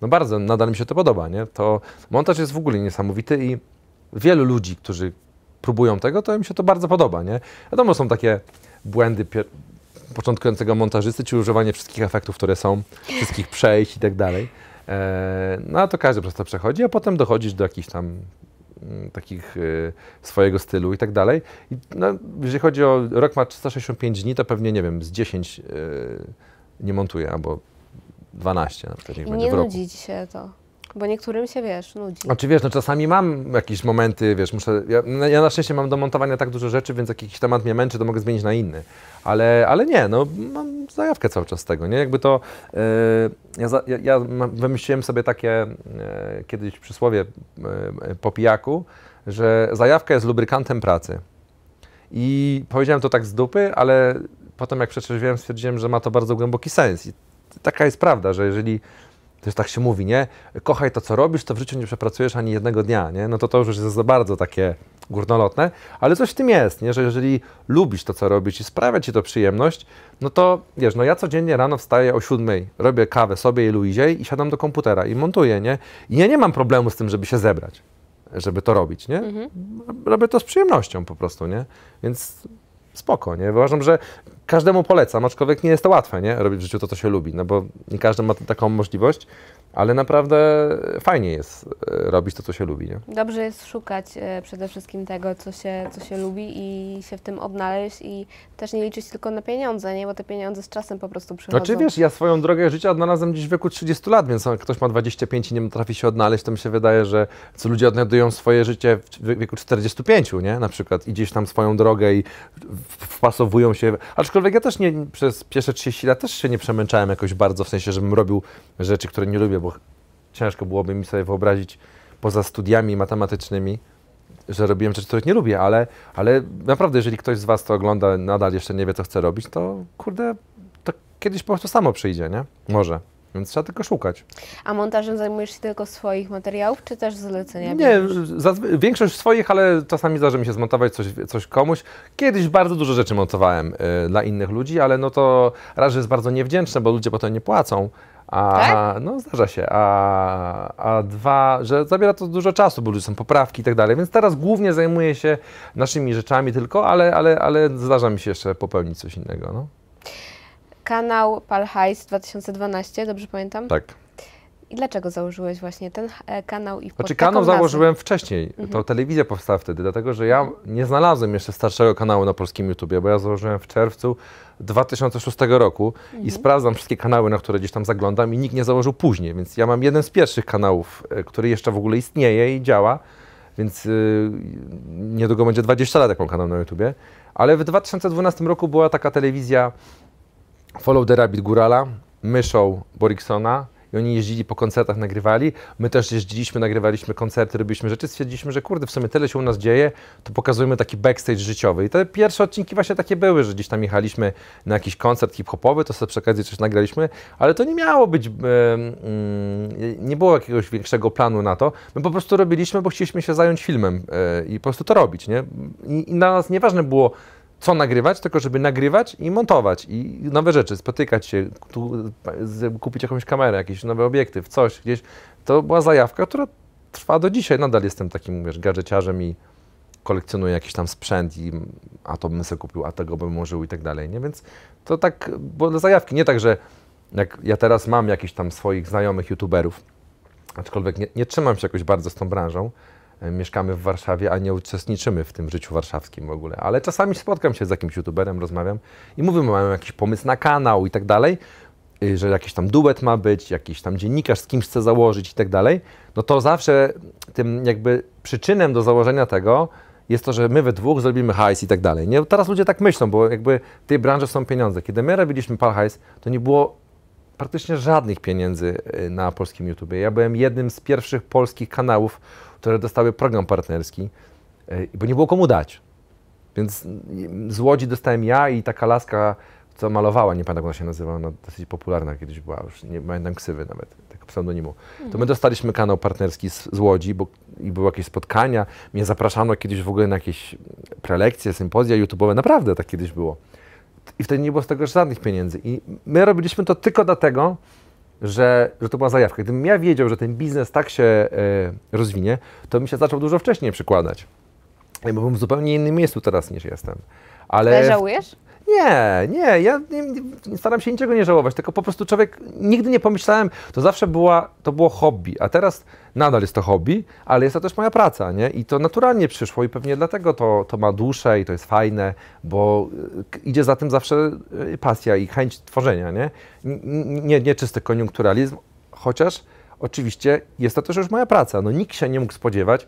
no bardzo, nadal mi się to podoba, nie? To montaż jest w ogóle niesamowity i wielu ludzi, którzy próbują tego, to im się to bardzo podoba, nie? Wiadomo, są takie błędy początkującego montażysty, czy używanie wszystkich efektów, które są, wszystkich przejść i tak dalej. E, no a to każdy przez to przechodzi, a potem dochodzisz do jakichś tam mm, takich y, swojego stylu i tak dalej. I, no, jeżeli chodzi o rok ma 365 dni, to pewnie, nie wiem, z 10 y, nie montuję, albo 12 na przykład. Niech nie nudzi ci się to. Bo niektórym się, wiesz, nudzi. Znaczy, wiesz, no czasami mam jakieś momenty, wiesz, muszę... Ja, no, ja, na szczęście mam do montowania tak dużo rzeczy, więc jak jakiś temat mnie męczy, to mogę zmienić na inny. Ale, ale nie, no mam zajawkę cały czas z tego, nie? Jakby to... E, ja, ja, ja, wymyśliłem sobie takie e, kiedyś przysłowie e, po pijaku, że zajawka jest lubrykantem pracy. I powiedziałem to tak z dupy, ale potem jak przeczytałem, stwierdziłem, że ma to bardzo głęboki sens. I taka jest prawda, że jeżeli też tak się mówi, nie? Kochaj to, co robisz, to w życiu nie przepracujesz ani jednego dnia, nie? No to to już jest za bardzo takie górnolotne, ale coś w tym jest, nie? Że jeżeli lubisz to, co robisz i sprawia ci to przyjemność, no to wiesz, no ja codziennie rano wstaję o siódmej, robię kawę sobie i Luizie i siadam do komputera i montuję, nie? I ja nie mam problemu z tym, żeby się zebrać, żeby to robić, nie? Mhm. Robię to z przyjemnością po prostu, nie? Więc spoko, nie? Uważam, że każdemu polecam, aczkolwiek nie jest to łatwe, nie? Robić w życiu to, co się lubi, no bo nie każdy ma taką możliwość, ale naprawdę fajnie jest e, robić to, co się lubi, nie? Dobrze jest szukać e, przede wszystkim tego, co się, co się lubi i się w tym odnaleźć i też nie liczyć tylko na pieniądze, nie? Bo te pieniądze z czasem po prostu przychodzą. Znaczy wiesz, ja swoją drogę życia odnalazłem gdzieś w wieku 30 lat, więc jak ktoś ma 25 i nie potrafi się odnaleźć, to mi się wydaje, że co ludzie odnajdują swoje życie w wieku 45, nie? Na przykład i gdzieś tam swoją drogę i wpasowują się, aczkolwiek Aczkolwiek ja też nie, przez pierwsze 30 lat też się nie przemęczałem jakoś bardzo, w sensie, żebym robił rzeczy, które nie lubię, bo ciężko byłoby mi sobie wyobrazić poza studiami matematycznymi, że robiłem rzeczy, których nie lubię, ale, ale naprawdę, jeżeli ktoś z Was to ogląda, nadal jeszcze nie wie, co chce robić, to kurde, to kiedyś po prostu samo przyjdzie, nie? Może. Więc trzeba tylko szukać. A montażem zajmujesz się tylko swoich materiałów, czy też zlecenia? Nie, większość swoich, ale czasami zdarzy mi się zmontować coś, coś komuś. Kiedyś bardzo dużo rzeczy montowałem y, dla innych ludzi, ale no to raz, jest bardzo niewdzięczne, bo ludzie potem nie płacą. A, tak? No zdarza się. A, a dwa, że zabiera to dużo czasu, bo ludzie są poprawki i tak dalej. Więc teraz głównie zajmuję się naszymi rzeczami tylko, ale, ale, ale zdarza mi się jeszcze popełnić coś innego. No kanał Palhajs 2012, dobrze pamiętam? Tak. I dlaczego założyłeś właśnie ten e, kanał i Znaczy kanał założyłem nazwę? wcześniej, mhm. to telewizja powstała wtedy, dlatego że ja nie znalazłem jeszcze starszego kanału na polskim YouTubie, bo ja założyłem w czerwcu 2006 roku mhm. i sprawdzam wszystkie kanały, na które gdzieś tam zaglądam i nikt nie założył później, więc ja mam jeden z pierwszych kanałów, e, który jeszcze w ogóle istnieje i działa, więc yy, niedługo będzie 20 lat, jak mam kanał na YouTubie. Ale w 2012 roku była taka telewizja Follow the Rabbit Gurala, Myszą Boriksona i oni jeździli po koncertach, nagrywali. My też jeździliśmy, nagrywaliśmy koncerty, robiliśmy rzeczy. Stwierdziliśmy, że kurde, w sumie tyle się u nas dzieje, to pokazujemy taki backstage życiowy. I te pierwsze odcinki właśnie takie były, że gdzieś tam jechaliśmy na jakiś koncert hip-hopowy, to sobie przy okazji coś nagraliśmy, ale to nie miało być, yy, yy, nie było jakiegoś większego planu na to. My po prostu robiliśmy, bo chcieliśmy się zająć filmem yy, i po prostu to robić, nie? I, i dla nas nieważne było, co nagrywać, tylko żeby nagrywać i montować i nowe rzeczy, spotykać się, tu, kupić jakąś kamerę, jakiś nowy obiektyw, coś gdzieś. To była zajawka, która trwa do dzisiaj. Nadal jestem takim, wiesz, gadżeciarzem i kolekcjonuję jakiś tam sprzęt i a to bym sobie kupił, a tego bym użył i tak dalej, nie? Więc to tak bo zajawki. Nie tak, że jak ja teraz mam jakichś tam swoich znajomych youtuberów, aczkolwiek nie, nie trzymam się jakoś bardzo z tą branżą, E, mieszkamy w Warszawie, a nie uczestniczymy w tym życiu warszawskim w ogóle. Ale czasami spotkam się z jakimś youtuberem, rozmawiam i mówię, mam jakiś pomysł na kanał i tak dalej, y, że jakiś tam duet ma być, jakiś tam dziennikarz z kimś chce założyć i tak dalej. No to zawsze tym jakby przyczynem do założenia tego jest to, że my we dwóch zrobimy hajs i tak dalej. Nie? Teraz ludzie tak myślą, bo jakby w tej branży są pieniądze. Kiedy my robiliśmy pal hajs, to nie było praktycznie żadnych pieniędzy y, na polskim YouTubie. Ja byłem jednym z pierwszych polskich kanałów, które dostały program partnerski, e, bo nie było komu dać. Więc z Łodzi dostałem ja i taka laska, co malowała, nie pamiętam jak ona się nazywała, ona dosyć popularna kiedyś była, już nie pamiętam ksywy nawet, tego pseudonimu. To my mhm. dostaliśmy kanał partnerski z, z Łodzi bo, i były jakieś spotkania, mnie zapraszano kiedyś w ogóle na jakieś prelekcje, sympozja YouTube'owe, naprawdę tak kiedyś było. I wtedy nie było z tego żadnych pieniędzy. I my robiliśmy to tylko dlatego, że, że to była zajawka. Gdybym ja wiedział, że ten biznes tak się e, rozwinie, to bym się zaczął dużo wcześniej przykładać. Bo byłbym w zupełnie innym miejscu teraz niż jestem. Ale żałujesz? Nie, nie, ja nie, staram się niczego nie żałować, tylko po prostu człowiek nigdy nie pomyślałem, to zawsze była, to było hobby, a teraz nadal jest to hobby, ale jest to też moja praca, nie? I to naturalnie przyszło i pewnie dlatego to, to ma duszę i to jest fajne, bo idzie za tym zawsze y, pasja i chęć tworzenia, nie? Nie, nie czysty koniunkturalizm, chociaż oczywiście jest to też już moja praca. No nikt się nie mógł spodziewać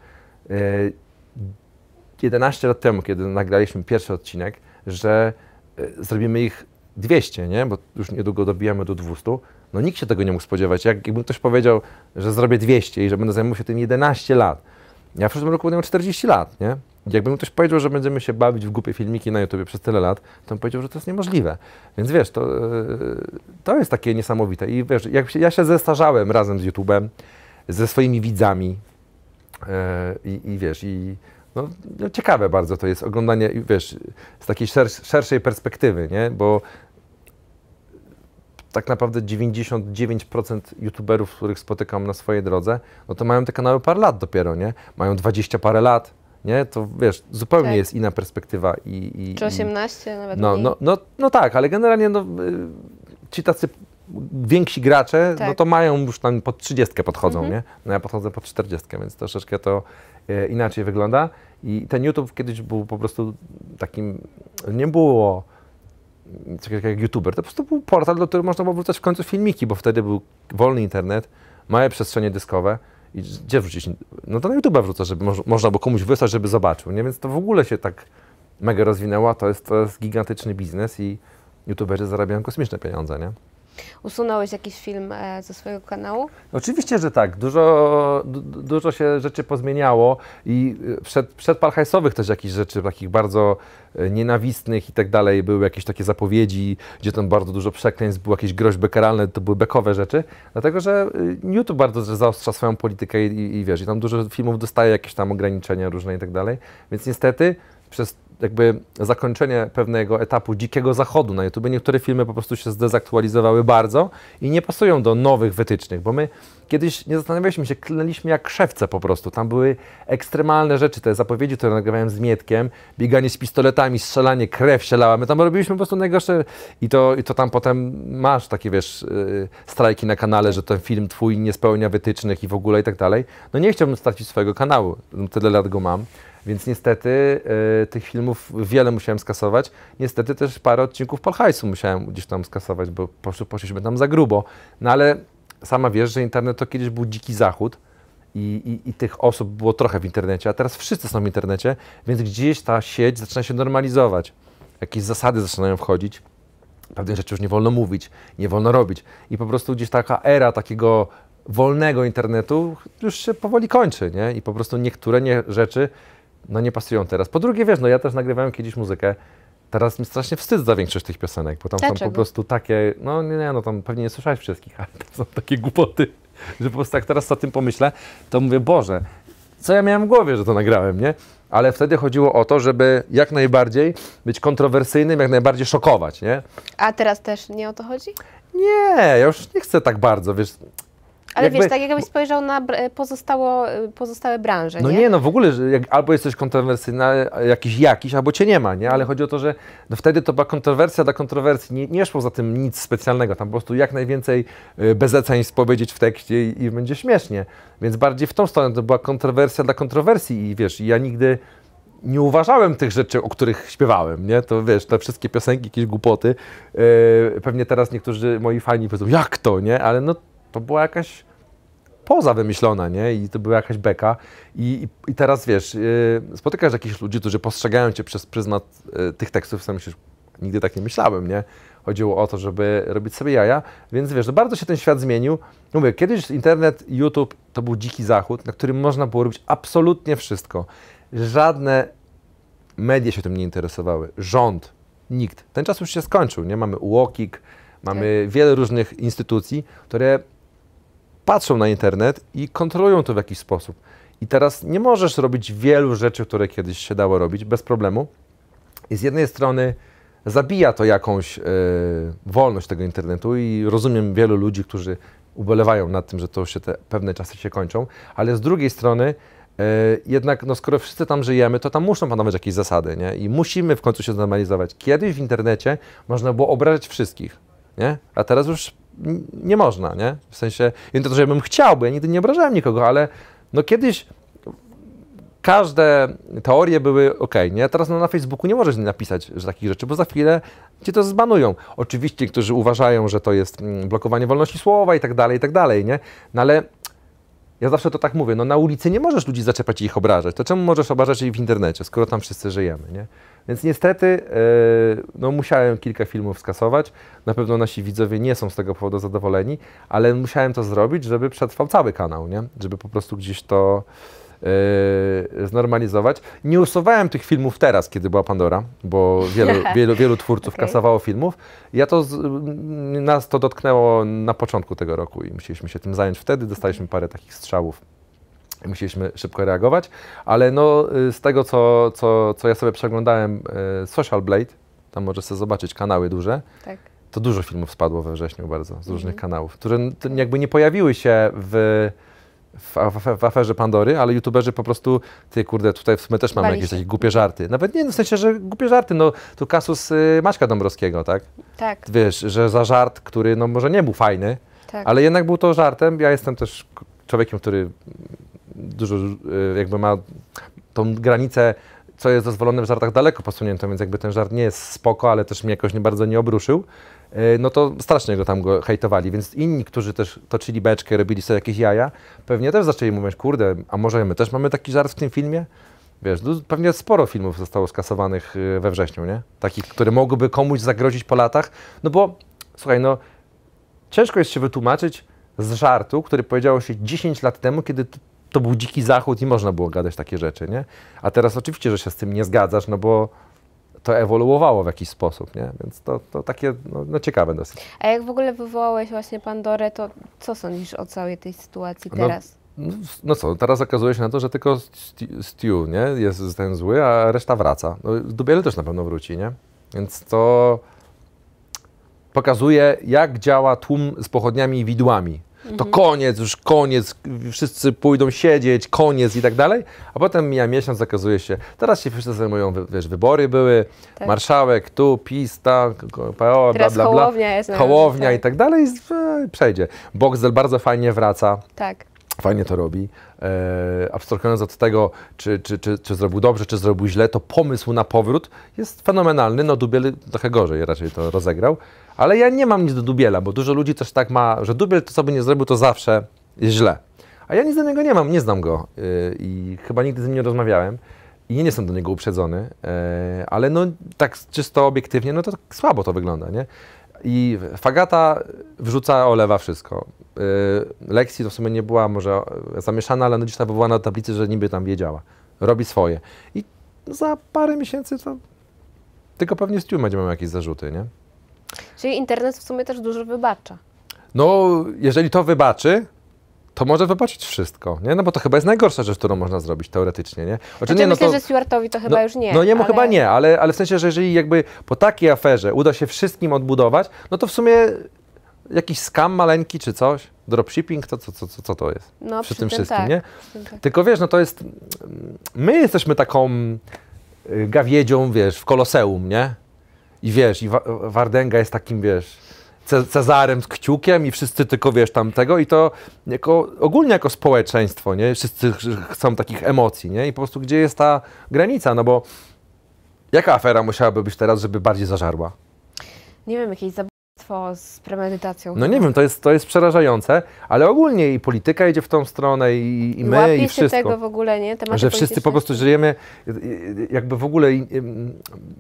11 y, lat temu, kiedy nagraliśmy pierwszy odcinek, że y, zrobimy ich 200, nie? Bo już niedługo dobijamy do 200, no nikt się tego nie mógł spodziewać. Jak, jakbym ktoś powiedział, że zrobię 200 i że będę zajmował się tym 11 lat. Ja w przyszłym roku będę miał 40 lat, nie? Jakbym ktoś powiedział, że będziemy się bawić w głupie filmiki na YouTube przez tyle lat, to bym powiedział, że to jest niemożliwe. Więc wiesz, to, e, to jest takie niesamowite. I wiesz, jak się, ja się zestarzałem razem z YouTube'em, ze swoimi widzami e, i, i wiesz, i no, no, ciekawe bardzo to jest oglądanie, wiesz, z takiej szerszej perspektywy, nie? Bo tak naprawdę 99% youtuberów, których spotykam na swojej drodze, no to mają te kanały parę lat dopiero, nie? Mają 20 parę lat, nie? To wiesz, zupełnie tak. jest inna perspektywa i... i Czy 18 i, nawet no, no, no, no, tak, ale generalnie no, y, ci tacy więksi gracze, no tak. no to mają już tam pod 30 podchodzą, mhm. nie? No ja podchodzę pod 40, więc troszeczkę to e, inaczej wygląda. I ten YouTube kiedyś był po prostu takim, nie było tak jak, jak youtuber, to po prostu był portal, do którego można było wrzucać w końcu filmiki, bo wtedy był wolny internet, małe przestrzenie dyskowe i gdzie wrzucić? No to na YouTube wrzuca, żeby można było komuś wysłać, żeby zobaczył, nie? Więc to w ogóle się tak mega rozwinęło, to jest, to jest gigantyczny biznes i youtuberzy zarabiają kosmiczne pieniądze, nie? usunąłeś jakiś film e, ze swojego kanału? Oczywiście, że tak. Dużo, du, dużo się rzeczy pozmieniało i e, przed, przed Palhajsowych też jakieś rzeczy takich bardzo e, nienawistnych i tak dalej. Były jakieś takie zapowiedzi, gdzie tam bardzo dużo przekleństw, były jakieś groźby karalne, to były bekowe rzeczy, dlatego że YouTube bardzo zaostrza swoją politykę i, i, i wiesz, i tam dużo filmów dostaje jakieś tam ograniczenia różne i tak dalej, więc niestety przez jakby zakończenie pewnego etapu dzikiego zachodu na YouTube. Niektóre filmy po prostu się zdezaktualizowały bardzo i nie pasują do nowych wytycznych, bo my kiedyś nie zastanawialiśmy się, klnęliśmy jak krzewce po prostu. Tam były ekstremalne rzeczy, te zapowiedzi, które nagrywałem z Mietkiem, bieganie z pistoletami, strzelanie, krew się lała. My tam robiliśmy po prostu najgorsze i to, i to tam potem masz takie, wiesz, y, strajki na kanale, że ten film twój nie spełnia wytycznych i w ogóle i tak dalej. No nie chciałbym stracić swojego kanału, no tyle lat go mam. Więc niestety y, tych filmów wiele musiałem skasować. Niestety też parę odcinków Polhajsu musiałem gdzieś tam skasować, bo posz, poszliśmy tam za grubo. No ale sama wiesz, że internet to kiedyś był dziki zachód i, i, i tych osób było trochę w internecie, a teraz wszyscy są w internecie, więc gdzieś ta sieć zaczyna się normalizować. Jakieś zasady zaczynają wchodzić. pewne rzeczy już nie wolno mówić, nie wolno robić. I po prostu gdzieś taka era takiego wolnego internetu już się powoli kończy, nie? I po prostu niektóre nie, rzeczy no nie pasują teraz. Po drugie, wiesz, no ja też nagrywałem kiedyś muzykę, teraz mi strasznie wstyd za większość tych piosenek, bo tam Dlaczego? są po prostu takie, no nie, nie, no tam pewnie nie słyszałeś wszystkich, ale tam są takie głupoty, że po prostu jak teraz o tym pomyślę, to mówię, Boże, co ja miałem w głowie, że to nagrałem, nie? Ale wtedy chodziło o to, żeby jak najbardziej być kontrowersyjnym, jak najbardziej szokować, nie? A teraz też nie o to chodzi? Nie, ja już nie chcę tak bardzo, wiesz, ale jakby, wiesz, tak jakbyś spojrzał na pozostało, y, pozostałe branże. No nie, nie no w ogóle, jak, albo jesteś kontrowersyjny, jakiś jakiś, albo cię nie ma, nie? Ale chodzi o to, że no wtedy to była kontrowersja dla kontrowersji, nie, nie szło za tym nic specjalnego, tam po prostu jak najwięcej y, bezeceństw powiedzieć w tekście i, i będzie śmiesznie. Więc bardziej w tą stronę to była kontrowersja dla kontrowersji i wiesz, ja nigdy nie uważałem tych rzeczy, o których śpiewałem, nie? To wiesz, te wszystkie piosenki, jakieś głupoty. Yy, pewnie teraz niektórzy moi fani powiedzą, jak to, nie? Ale no to była jakaś poza wymyślona, nie? I to była jakaś beka. I, i, i teraz wiesz, yy, spotykasz jakichś ludzi, którzy postrzegają cię przez pryzmat yy, tych tekstów, sam myślisz, nigdy tak nie myślałem, nie? Chodziło o to, żeby robić sobie jaja, więc wiesz, no bardzo się ten świat zmienił. Mówię, kiedyś internet, YouTube to był dziki zachód, na którym można było robić absolutnie wszystko. Żadne media się tym nie interesowały, rząd, nikt. Ten czas już się skończył, nie? Mamy UOKiK, mamy tak. wiele różnych instytucji, które patrzą na internet i kontrolują to w jakiś sposób. I teraz nie możesz robić wielu rzeczy, które kiedyś się dało robić bez problemu. I z jednej strony zabija to jakąś yy, wolność tego internetu i rozumiem wielu ludzi, którzy ubolewają nad tym, że to się te pewne czasy się kończą, ale z drugiej strony e, jednak, no skoro wszyscy tam żyjemy, to tam muszą panować jakieś zasady, nie? I musimy w końcu się znormalizować. Kiedyś w internecie można było obrażać wszystkich nie? A teraz już nie można, nie? W sensie, nie to, że ja bym chciał, bo ja nigdy nie obrażałem nikogo, ale no kiedyś każde teorie były ok, nie? Teraz no, na Facebooku nie możesz napisać takich rzeczy, bo za chwilę cię to zbanują. Oczywiście, którzy uważają, że to jest mm, blokowanie wolności słowa i tak dalej, i tak dalej, nie? No ale ja zawsze to tak mówię, no na ulicy nie możesz ludzi zaczepać i ich obrażać. To czemu możesz obrażać ich w internecie, skoro tam wszyscy żyjemy, nie? Więc niestety e, no, musiałem kilka filmów skasować. Na pewno nasi widzowie nie są z tego powodu zadowoleni, ale musiałem to zrobić, żeby przetrwał cały kanał, nie? żeby po prostu gdzieś to Yy, znormalizować. Nie usuwałem tych filmów teraz, kiedy była Pandora, bo wielu, wielu, wielu twórców okay. kasowało filmów. Ja to, nas to dotknęło na początku tego roku i musieliśmy się tym zająć. Wtedy dostaliśmy parę takich strzałów musieliśmy szybko reagować, ale no, y, z tego, co, co, co ja sobie przeglądałem, y, Social Blade, tam możesz sobie zobaczyć kanały duże, tak. to dużo filmów spadło we wrześniu bardzo, z różnych mhm. kanałów, które jakby nie pojawiły się w, w, w, aferze Pandory, ale youtuberzy po prostu, ty kurde, tutaj w sumie też mamy jakieś takie głupie żarty. Nawet nie, no w sensie, że głupie żarty, no tu kasus y, Maćka Dąbrowskiego, tak? Tak. Wiesz, że za żart, który no może nie był fajny, tak. ale jednak był to żartem. Ja jestem też człowiekiem, który dużo, y, jakby ma tą granicę, co jest dozwolone w żartach daleko posunięte, więc jakby ten żart nie jest spoko, ale też mnie jakoś nie bardzo nie obruszył, y, no to strasznie go tam go hejtowali, więc inni, którzy też toczyli beczkę, robili sobie jakieś jaja, pewnie też zaczęli mówić, kurde, a może my też mamy taki żart w tym filmie? Wiesz, pewnie sporo filmów zostało skasowanych y, we wrześniu, nie? Takich, które mogłyby komuś zagrozić po latach, no bo, słuchaj, no ciężko jest się wytłumaczyć z żartu, który powiedziało się 10 lat temu, kiedy to był dziki zachód i można było gadać takie rzeczy, nie? A teraz oczywiście, że się z tym nie zgadzasz, no bo to ewoluowało w jakiś sposób, nie? Więc to, to takie no, no ciekawe dosyć. A jak w ogóle wywołałeś właśnie Pandorę, to co sądzisz o całej tej sytuacji no, teraz? No, no co, teraz okazuje się na to, że tylko Stu nie? jest ten zły, a reszta wraca. No, dubiele też na pewno wróci, nie? Więc to pokazuje, jak działa tłum z pochodniami i widłami. Mhm. To koniec, już koniec, wszyscy pójdą siedzieć, koniec i tak dalej. A potem mija miesiąc, okazuje się, teraz się wszyscy zajmują, wiesz, wybory były, tak. marszałek tu, PiS, tam, PO, bla, bla, bla. Hołownia, jest no, hołownia tak. i tak dalej, e, przejdzie. Boxdel bardzo fajnie wraca. Tak fajnie to robi. E, abstrahując od tego, czy, czy, czy, czy, zrobił dobrze, czy zrobił źle, to pomysł na powrót jest fenomenalny. No Dubiel trochę gorzej raczej to rozegrał, ale ja nie mam nic do Dubiela, bo dużo ludzi też tak ma, że Dubiel to, co by nie zrobił, to zawsze jest źle. A ja nic do niego nie mam, nie znam go e, i chyba nigdy z nim nie rozmawiałem i nie jestem do niego uprzedzony, e, ale no tak czysto obiektywnie, no to tak słabo to wygląda, nie? I Fagata wrzuca, olewa wszystko. Y, lekcji to w sumie nie była może zamieszana, ale gdzieś tam była na tablicy, że niby tam wiedziała. Robi swoje. I za parę miesięcy to tylko pewnie z będzie miał jakieś zarzuty, nie? Czyli internet w sumie też dużo wybacza. No, jeżeli to wybaczy, to może wybaczyć wszystko, nie? No bo to chyba jest najgorsza rzecz, którą można zrobić teoretycznie, nie? Znaczy, znaczy nie, no myślę, to, że Stewartowi to chyba no, już nie. No jemu ale... chyba nie, ale, ale w sensie, że jeżeli jakby po takiej aferze uda się wszystkim odbudować, no to w sumie jakiś skam maleńki czy coś, dropshipping, to co, co, co, co to jest? No, przy, przy tym, tym wszystkim, tak. nie? Tak. Tylko wiesz, no to jest, my jesteśmy taką y, gawiedzią, wiesz, w koloseum, nie? I wiesz, i Wardenga jest takim, wiesz Cezarem z kciukiem i wszyscy tylko, wiesz, tam tego i to jako, ogólnie jako społeczeństwo, nie? Wszyscy chcą takich emocji, nie? I po prostu gdzie jest ta granica, no bo jaka afera musiałaby być teraz, żeby bardziej zażarła? Nie wiem, jakieś zabójstwo łatwo z premedytacją. No nie wiem, to jest, to jest przerażające, ale ogólnie i polityka idzie w tą stronę i, i my Łapie i wszystko. się tego w ogóle, nie? Tematy że wszyscy po prostu żyjemy, y, y, jakby w ogóle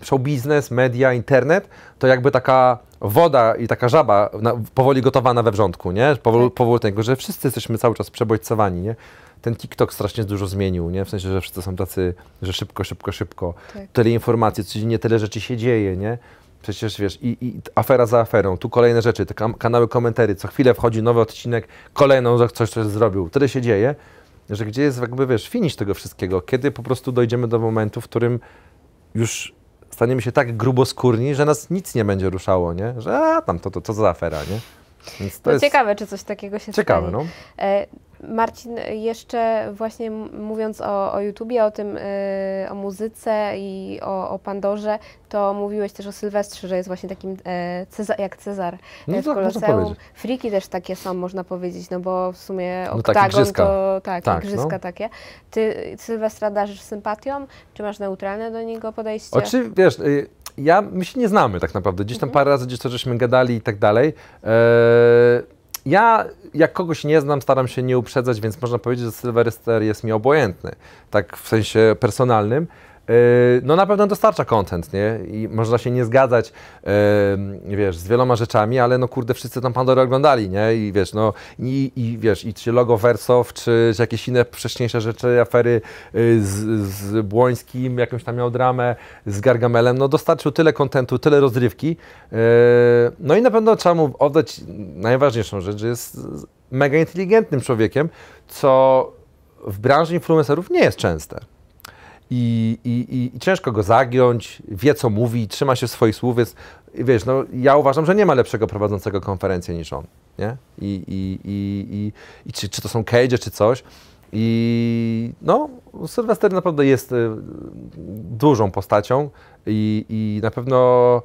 show biznes, media, internet, to jakby taka woda i taka żaba na, powoli gotowana we wrzątku, nie? Tak. powoli tego, że wszyscy jesteśmy cały czas przebodźcowani, nie? ten TikTok strasznie dużo zmienił, nie? W sensie, że wszyscy są tacy, że szybko, szybko, szybko. Tak. Tyle informacji, codziennie tyle rzeczy się dzieje, nie? Przecież wiesz, i, i, afera za aferą, tu kolejne rzeczy, te kanały komentary, co chwilę wchodzi nowy odcinek, kolejną, że ktoś coś zrobił. Tyle się dzieje, że gdzie jest jakby, wiesz, finisz tego wszystkiego, kiedy po prostu dojdziemy do momentu, w którym już staniemy się tak gruboskórni, że nas nic nie będzie ruszało, nie? Że a, tam to, to, to za afera, nie? Więc to no jest ciekawe, czy coś takiego się ciekawe, stanie. No. E, Marcin, jeszcze właśnie mówiąc o, o YouTubie, o tym, e, o muzyce i o, o Pandorze, to mówiłeś też o Sylwestrze, że jest właśnie takim e, Cezar, jak Cezar no w tak, Koloseum. Friki też takie są, można powiedzieć, no bo w sumie no tym tak, to tak, tak igrzyska no. takie. Ty Sylwestra darzysz sympatią? Czy masz neutralne do niego podejście? Oczywiście, wiesz... Y ja, my się nie znamy tak naprawdę. Gdzieś tam mhm. parę razy gdzieś to żeśmy gadali i tak dalej. Eee, ja, jak kogoś nie znam, staram się nie uprzedzać, więc można powiedzieć, że Sylwester jest mi obojętny, tak w sensie personalnym. Yy, no na pewno dostarcza content, nie? I można się nie zgadzać, yy, wiesz, z wieloma rzeczami, ale no kurde, wszyscy tam Pandorę oglądali, nie? I wiesz, no i, i wiesz, i czy logo Wersow, czy, czy jakieś inne wcześniejsze rzeczy, afery yy, z, z Błońskim, jakąś tam miał dramę z Gargamelem, no dostarczył tyle kontentu, tyle rozrywki, yy, no i na pewno trzeba mu oddać najważniejszą rzecz, że jest mega inteligentnym człowiekiem, co w branży influencerów nie jest częste i, i, i, ciężko go zagiąć, wie co mówi, trzyma się swoich słów, więc wiesz, no, ja uważam, że nie ma lepszego prowadzącego konferencję niż on, nie? I, i, i, i, i czy, czy to są kejdzie, czy coś. I no, Sylwester naprawdę jest y, dużą postacią i, i na pewno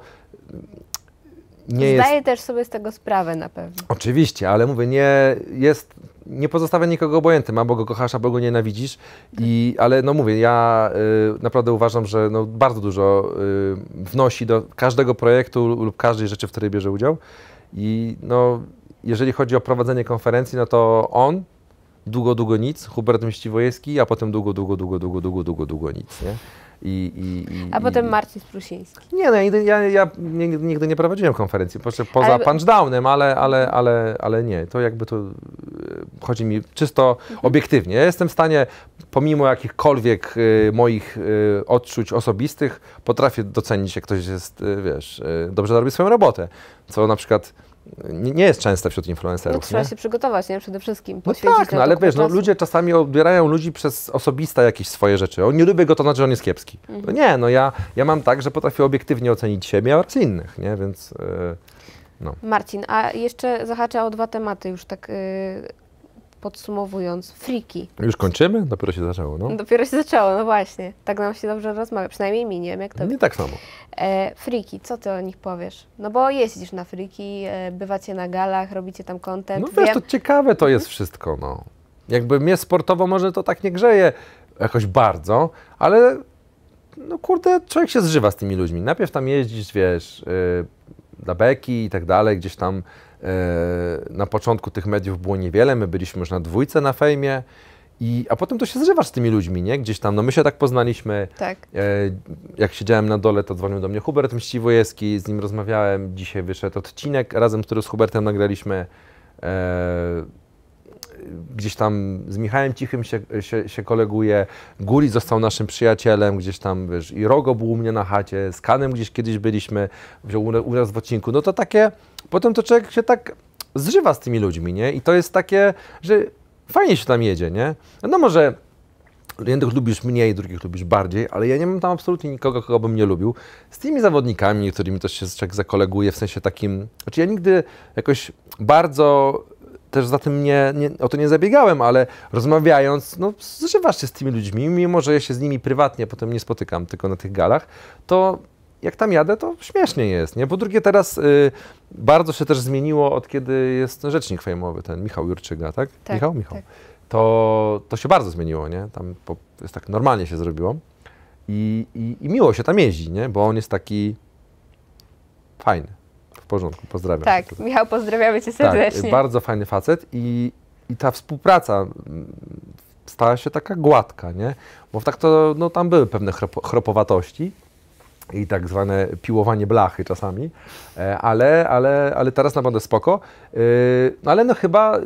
nie Zdaję jest... też sobie z tego sprawę na pewno. Oczywiście, ale mówię, nie jest nie pozostawia nikogo obojętnym, albo go kochasz, albo go nienawidzisz. Tak. I, ale no mówię, ja y, naprawdę uważam, że no, bardzo dużo y, wnosi do każdego projektu lub każdej rzeczy, w której bierze udział. I no, jeżeli chodzi o prowadzenie konferencji, no to on, długo, długo nic, Hubert Mściwojewski, a potem długo, długo, długo, długo, długo, długo, długo nic. Nie? I, i, i, A potem Marcin Sprusiński. Nie, no, ja, nigdy, ja, nigdy nie prowadziłem konferencji, poza, poza ale... punchdownem, ale, ale, ale, ale nie. To jakby to e, chodzi mi czysto mhm. obiektywnie. Ja jestem w stanie, pomimo jakichkolwiek y, moich y, odczuć osobistych, potrafię docenić, jak ktoś jest, y, wiesz, dobrze robi swoją robotę co na przykład nie jest częste wśród influencerów. No, trzeba nie? się przygotować, nie? Przede wszystkim. No tak, no ale wiesz, no, ludzie czasami odbierają ludzi przez osobiste jakieś swoje rzeczy. Oni nie lubię go, to znaczy, że on jest kiepski. Mhm. No nie, no ja, ja mam tak, że potrafię obiektywnie ocenić siebie oraz innych, nie? Więc... Yy, no. Marcin, a jeszcze zahaczę o dwa tematy już tak... Yy podsumowując, friki. Już kończymy? Dopiero się zaczęło, no. Dopiero się zaczęło, no właśnie. Tak nam się dobrze rozmawia, przynajmniej mi, nie wiem jak to... Nie tak samo. E, friki, co ty o nich powiesz? No bo jeździsz na friki, e, bywacie na galach, robicie tam content. No wiesz, wiem. to ciekawe to jest wszystko, no. Jakby mnie sportowo może to tak nie grzeje jakoś bardzo, ale no kurde, człowiek się zżywa z tymi ludźmi. Najpierw tam jeździsz, wiesz, yy, na beki i tak dalej, gdzieś tam E, na początku tych mediów było niewiele, my byliśmy już na dwójce na fejmie, i, a potem to się zżywasz z tymi ludźmi, nie? Gdzieś tam, no my się tak poznaliśmy. Tak. E, jak siedziałem na dole, to dzwonił do mnie Hubert Mściwojewski, z nim rozmawiałem, dzisiaj wyszedł odcinek razem, który z Hubertem nagraliśmy. E, gdzieś tam z Michałem Cichym się, się, się koleguje, Guli został naszym przyjacielem, gdzieś tam, wiesz, i Rogo był u mnie na chacie, z Kanem gdzieś kiedyś byliśmy, wziął u nas w odcinku, no to takie, potem to człowiek się tak zżywa z tymi ludźmi, nie? I to jest takie, że fajnie się tam jedzie, nie? No może jednych lubisz mniej, drugich lubisz bardziej, ale ja nie mam tam absolutnie nikogo, kogo bym nie lubił. Z tymi zawodnikami, którymi też się zakoleguje, w sensie takim... Znaczy ja nigdy jakoś bardzo też za tym nie, nie, o to nie zabiegałem, ale rozmawiając, no zżywasz się z tymi ludźmi, mimo że ja się z nimi prywatnie potem nie spotykam, tylko na tych galach, to jak tam jadę, to śmiesznie jest, nie? Po drugie teraz y, bardzo się też zmieniło od kiedy jest rzecznik fejmowy, ten Michał Jurczyga, tak? tak Michał? Michał. Tak. To, to się bardzo zmieniło, nie? Tam po, jest tak normalnie się zrobiło I, i, i miło się tam jeździ, nie? Bo on jest taki fajny w porządku, pozdrawiam. Tak, Michał, pozdrawiamy Cię serdecznie. Tak, bardzo fajny facet i, i ta współpraca mm, stała się taka gładka, nie? Bo tak to, no tam były pewne chrop chropowatości, i tak zwane piłowanie blachy czasami, e, ale, ale, ale teraz naprawdę spoko. E, no ale no chyba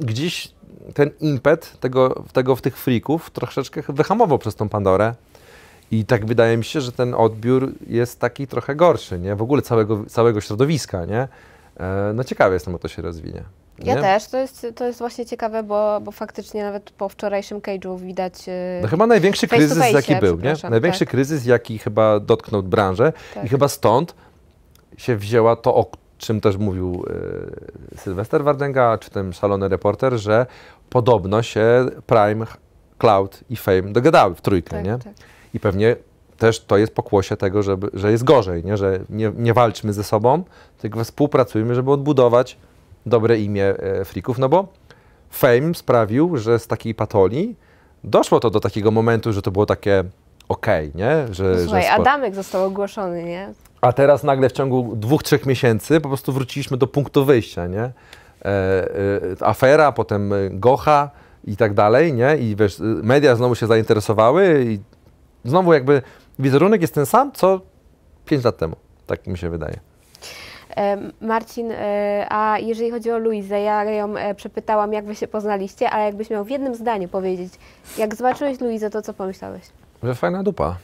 gdzieś ten impet tego, tego w tych frików troszeczkę wyhamował przez tą Pandorę. I tak wydaje mi się, że ten odbiór jest taki trochę gorszy, nie? W ogóle całego, całego środowiska, nie? E, no ciekawe jestem, jak to się rozwinie. Nie? Ja też, to jest, to jest właśnie ciekawe, bo, bo faktycznie nawet po wczorajszym cage'u widać. E, no chyba największy kryzys, jaki był, nie? Największy tak. kryzys, jaki chyba dotknął branżę tak. i chyba stąd się wzięła to, o czym też mówił y, Sylwester Wardenga, czy ten szalony reporter, że podobno się Prime, Cloud i Fame dogadały w trójkę, tak, nie? Tak i pewnie też to jest pokłosie tego, żeby, że jest gorzej, nie? że nie, nie walczmy ze sobą, tylko współpracujmy, żeby odbudować dobre imię e, frików, no bo fame sprawił, że z takiej patoli doszło to do takiego momentu, że to było takie okej, okay, nie? Że, no Słuchaj, że Adamek został ogłoszony, nie? A teraz nagle w ciągu dwóch, trzech miesięcy po prostu wróciliśmy do punktu wyjścia, nie? E, e, afera, potem Gocha i tak dalej, nie? I wiesz, media znowu się zainteresowały i znowu jakby wizerunek jest ten sam, co 5 lat temu, tak mi się wydaje. Marcin, e, a jeżeli chodzi o Luizę, ja ją e, przepytałam, jak wy się poznaliście, a jakbyś miał w jednym zdaniu powiedzieć, jak zobaczyłeś Luizę, to co pomyślałeś? Że fajna dupa.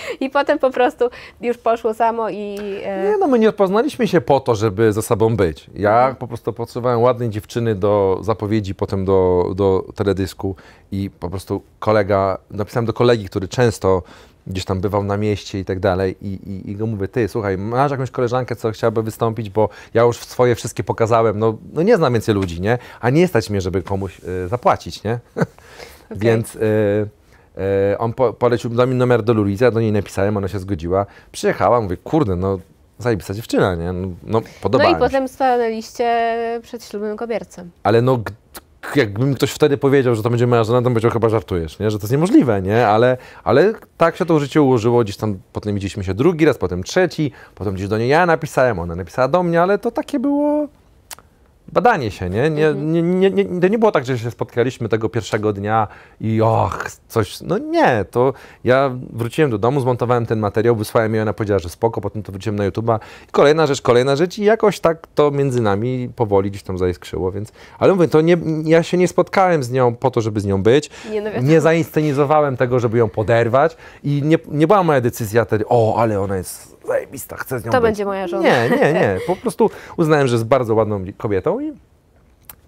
I potem po prostu już poszło samo i... E, nie no, my nie poznaliśmy się po to, żeby ze sobą być. Ja mhm. po prostu potrzebowałem ładnej dziewczyny do zapowiedzi, potem do, do teledysku i po prostu kolega, napisałem do kolegi, który często gdzieś tam bywał na mieście i tak dalej i, i, i go mówię, ty słuchaj, masz jakąś koleżankę, co chciałaby wystąpić, bo ja już swoje wszystkie pokazałem, no, no nie znam więcej ludzi, nie? A nie stać mnie, żeby komuś y, zapłacić, nie? Okay. Więc... Y, E, on po, polecił do mnie numer do Lulizy, ja do niej napisałem, ona się zgodziła. Przyjechała, mówię, kurde, no zajebista dziewczyna, nie? No, no podoba No i potem stanęliście przed ślubnym kobiercem. Ale no, jakbym ktoś wtedy powiedział, że to będzie moja żona, to bym powiedział, chyba żartujesz, nie? Że to jest niemożliwe, nie? Ale, ale tak się to życie ułożyło, gdzieś tam potem widzieliśmy się drugi raz, potem trzeci, potem gdzieś do niej ja napisałem, ona napisała do mnie, ale to takie było badanie się, nie? Nie, mhm. nie, nie, nie? To nie było tak, że się spotkaliśmy tego pierwszego dnia i och, coś, no nie, to ja wróciłem do domu, zmontowałem ten materiał, wysłałem ją, ona powiedziała, że spoko, potem to wróciłem na YouTube'a i kolejna rzecz, kolejna rzecz i jakoś tak to między nami powoli gdzieś tam zaiskrzyło, więc, ale mówię, to nie, ja się nie spotkałem z nią po to, żeby z nią być, nie, no nie zainscenizowałem tego, żeby ją poderwać i nie, nie była moja decyzja wtedy, o, ale ona jest zajebista, chcę z nią To być. będzie moja żona. Nie, nie, nie. Po prostu uznałem, że jest bardzo ładną kobietą i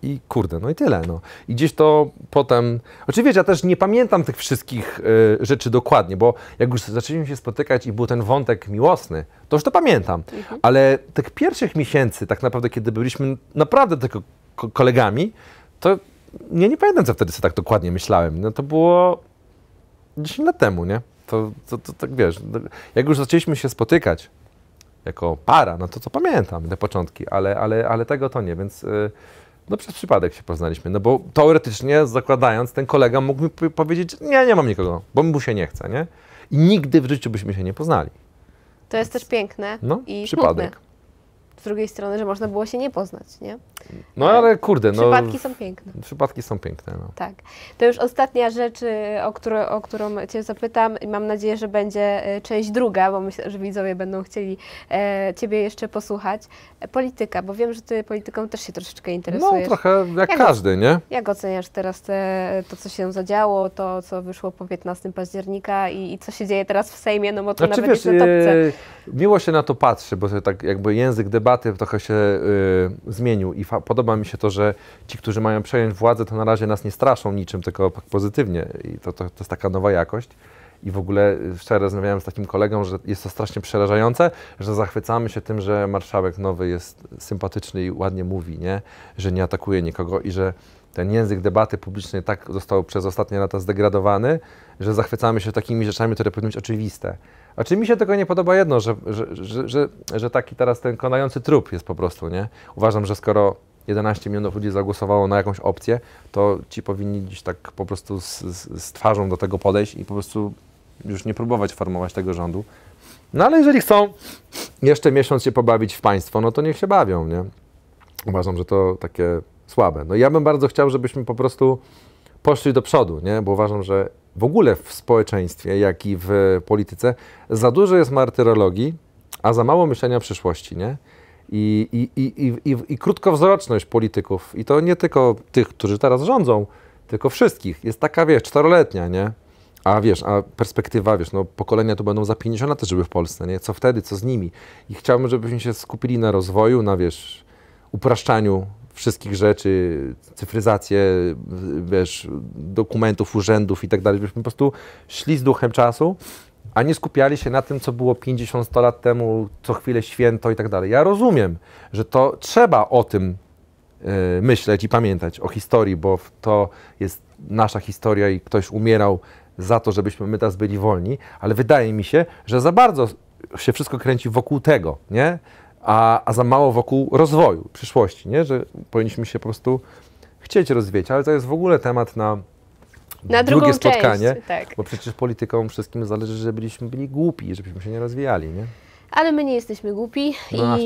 i kurde, no i tyle. No. I gdzieś to potem. Oczywiście znaczy ja też nie pamiętam tych wszystkich y, rzeczy dokładnie, bo jak już zaczęliśmy się spotykać i był ten wątek miłosny, to już to pamiętam. Mhm. Ale tych pierwszych miesięcy, tak naprawdę, kiedy byliśmy naprawdę tylko kolegami, to nie, nie pamiętam, co wtedy sobie tak dokładnie myślałem. No to było 10 lat temu, nie? to, to, to tak wiesz, jak już zaczęliśmy się spotykać jako para, no to co pamiętam, te początki, ale, ale, ale tego to nie, więc y, no przez przypadek się poznaliśmy, no bo teoretycznie zakładając, ten kolega mógł mi powiedzieć, nie, nie mam nikogo, bo mu się nie chce, nie? I nigdy w życiu byśmy się nie poznali. To jest więc, też piękne no, i przypadek. Smutne. Z drugiej strony, że można było się nie poznać, nie? No ale kurde, no. Przypadki są piękne. Przypadki są piękne, no. Tak. To już ostatnia rzecz, y, o, którą, o którą Cię zapytam i mam nadzieję, że będzie y, część druga, bo myślę, że widzowie będą chcieli e, Ciebie jeszcze posłuchać. E, polityka, bo wiem, że Ty polityką też się troszeczkę interesujesz. No trochę jak, jak każdy, nie? Jak oceniasz teraz te, to, co się zadziało, to, co wyszło po 15 października i, i co się dzieje teraz w Sejmie, no bo to znaczy, nawet wiesz, jest na topce. E, miło się na to patrzy, bo tak jakby język debaty trochę się zmienił i podoba mi się to, że ci, którzy mają przejąć władzę, to na razie nas nie straszą niczym, tylko tak pozytywnie. I to, to, to jest taka nowa jakość. I w ogóle y, wczoraj rozmawiałem z takim kolegą, że jest to strasznie przerażające, że zachwycamy się tym, że marszałek nowy jest sympatyczny i ładnie mówi, nie? że nie atakuje nikogo i że ten język debaty publicznej tak został przez ostatnie lata zdegradowany, że zachwycamy się takimi rzeczami, które powinny być oczywiste. Znaczy mi się tego nie podoba jedno, że, że, że, że, taki teraz ten konający trup jest po prostu, nie? Uważam, że skoro 11 milionów ludzi zagłosowało na jakąś opcję, to ci powinni gdzieś tak po prostu z, z twarzą do tego podejść i po prostu już nie próbować formować tego rządu. No ale jeżeli chcą jeszcze miesiąc się pobawić w państwo, no to niech się bawią, nie? Uważam, że to takie słabe. No ja bym bardzo chciał, żebyśmy po prostu poszli do przodu, nie? Bo uważam, że w ogóle w społeczeństwie, jak i w polityce, za dużo jest martyrologii, a za mało myślenia o przyszłości, nie? I, i, i, i, I krótkowzroczność polityków, i to nie tylko tych, którzy teraz rządzą, tylko wszystkich, jest taka, wiesz, czteroletnia, nie? A wiesz, a perspektywa, wiesz, no pokolenia tu będą za 50 lat żyły w Polsce, nie? Co wtedy, co z nimi? I chciałbym, żebyśmy się skupili na rozwoju, na, wiesz, upraszczaniu wszystkich rzeczy, cyfryzację, wiesz, dokumentów, urzędów i tak dalej. Byśmy po prostu szli z duchem czasu, a nie skupiali się na tym, co było 50 100 lat temu, co chwilę święto i tak dalej. Ja rozumiem, że to trzeba o tym e, myśleć i pamiętać, o historii, bo to jest nasza historia i ktoś umierał za to, żebyśmy my teraz byli wolni, ale wydaje mi się, że za bardzo się wszystko kręci wokół tego, nie? a, a za mało wokół rozwoju, przyszłości, nie? że powinniśmy się po prostu chcieć rozwijać, ale to jest w ogóle temat na, na drugie spotkanie, część, tak. bo przecież politykom wszystkim zależy, żebyśmy byli głupi, żebyśmy się nie rozwijali. Nie? Ale my nie jesteśmy głupi no, i,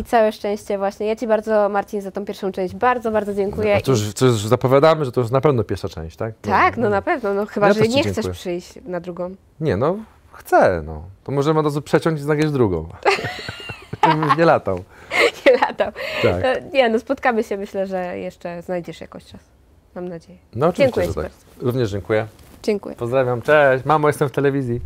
i, całe szczęście właśnie. Ja Ci bardzo, Marcin, za tą pierwszą część bardzo, bardzo dziękuję. No, to, już, to już zapowiadamy, że to już na pewno pierwsza część, tak? No, tak, no, no na pewno, no chyba, ja że nie dziękuję. chcesz przyjść na drugą. Nie, no chcę, no. To możemy od razu przeciąć i znaleźć drugą. nie latał. Nie latał. Tak. No, nie, no spotkamy się, myślę, że jeszcze znajdziesz jakoś czas. Mam nadzieję. No, dziękuję tak. Bardzo. Również dziękuję. Dziękuję. Pozdrawiam, cześć. Mamo, jestem w telewizji.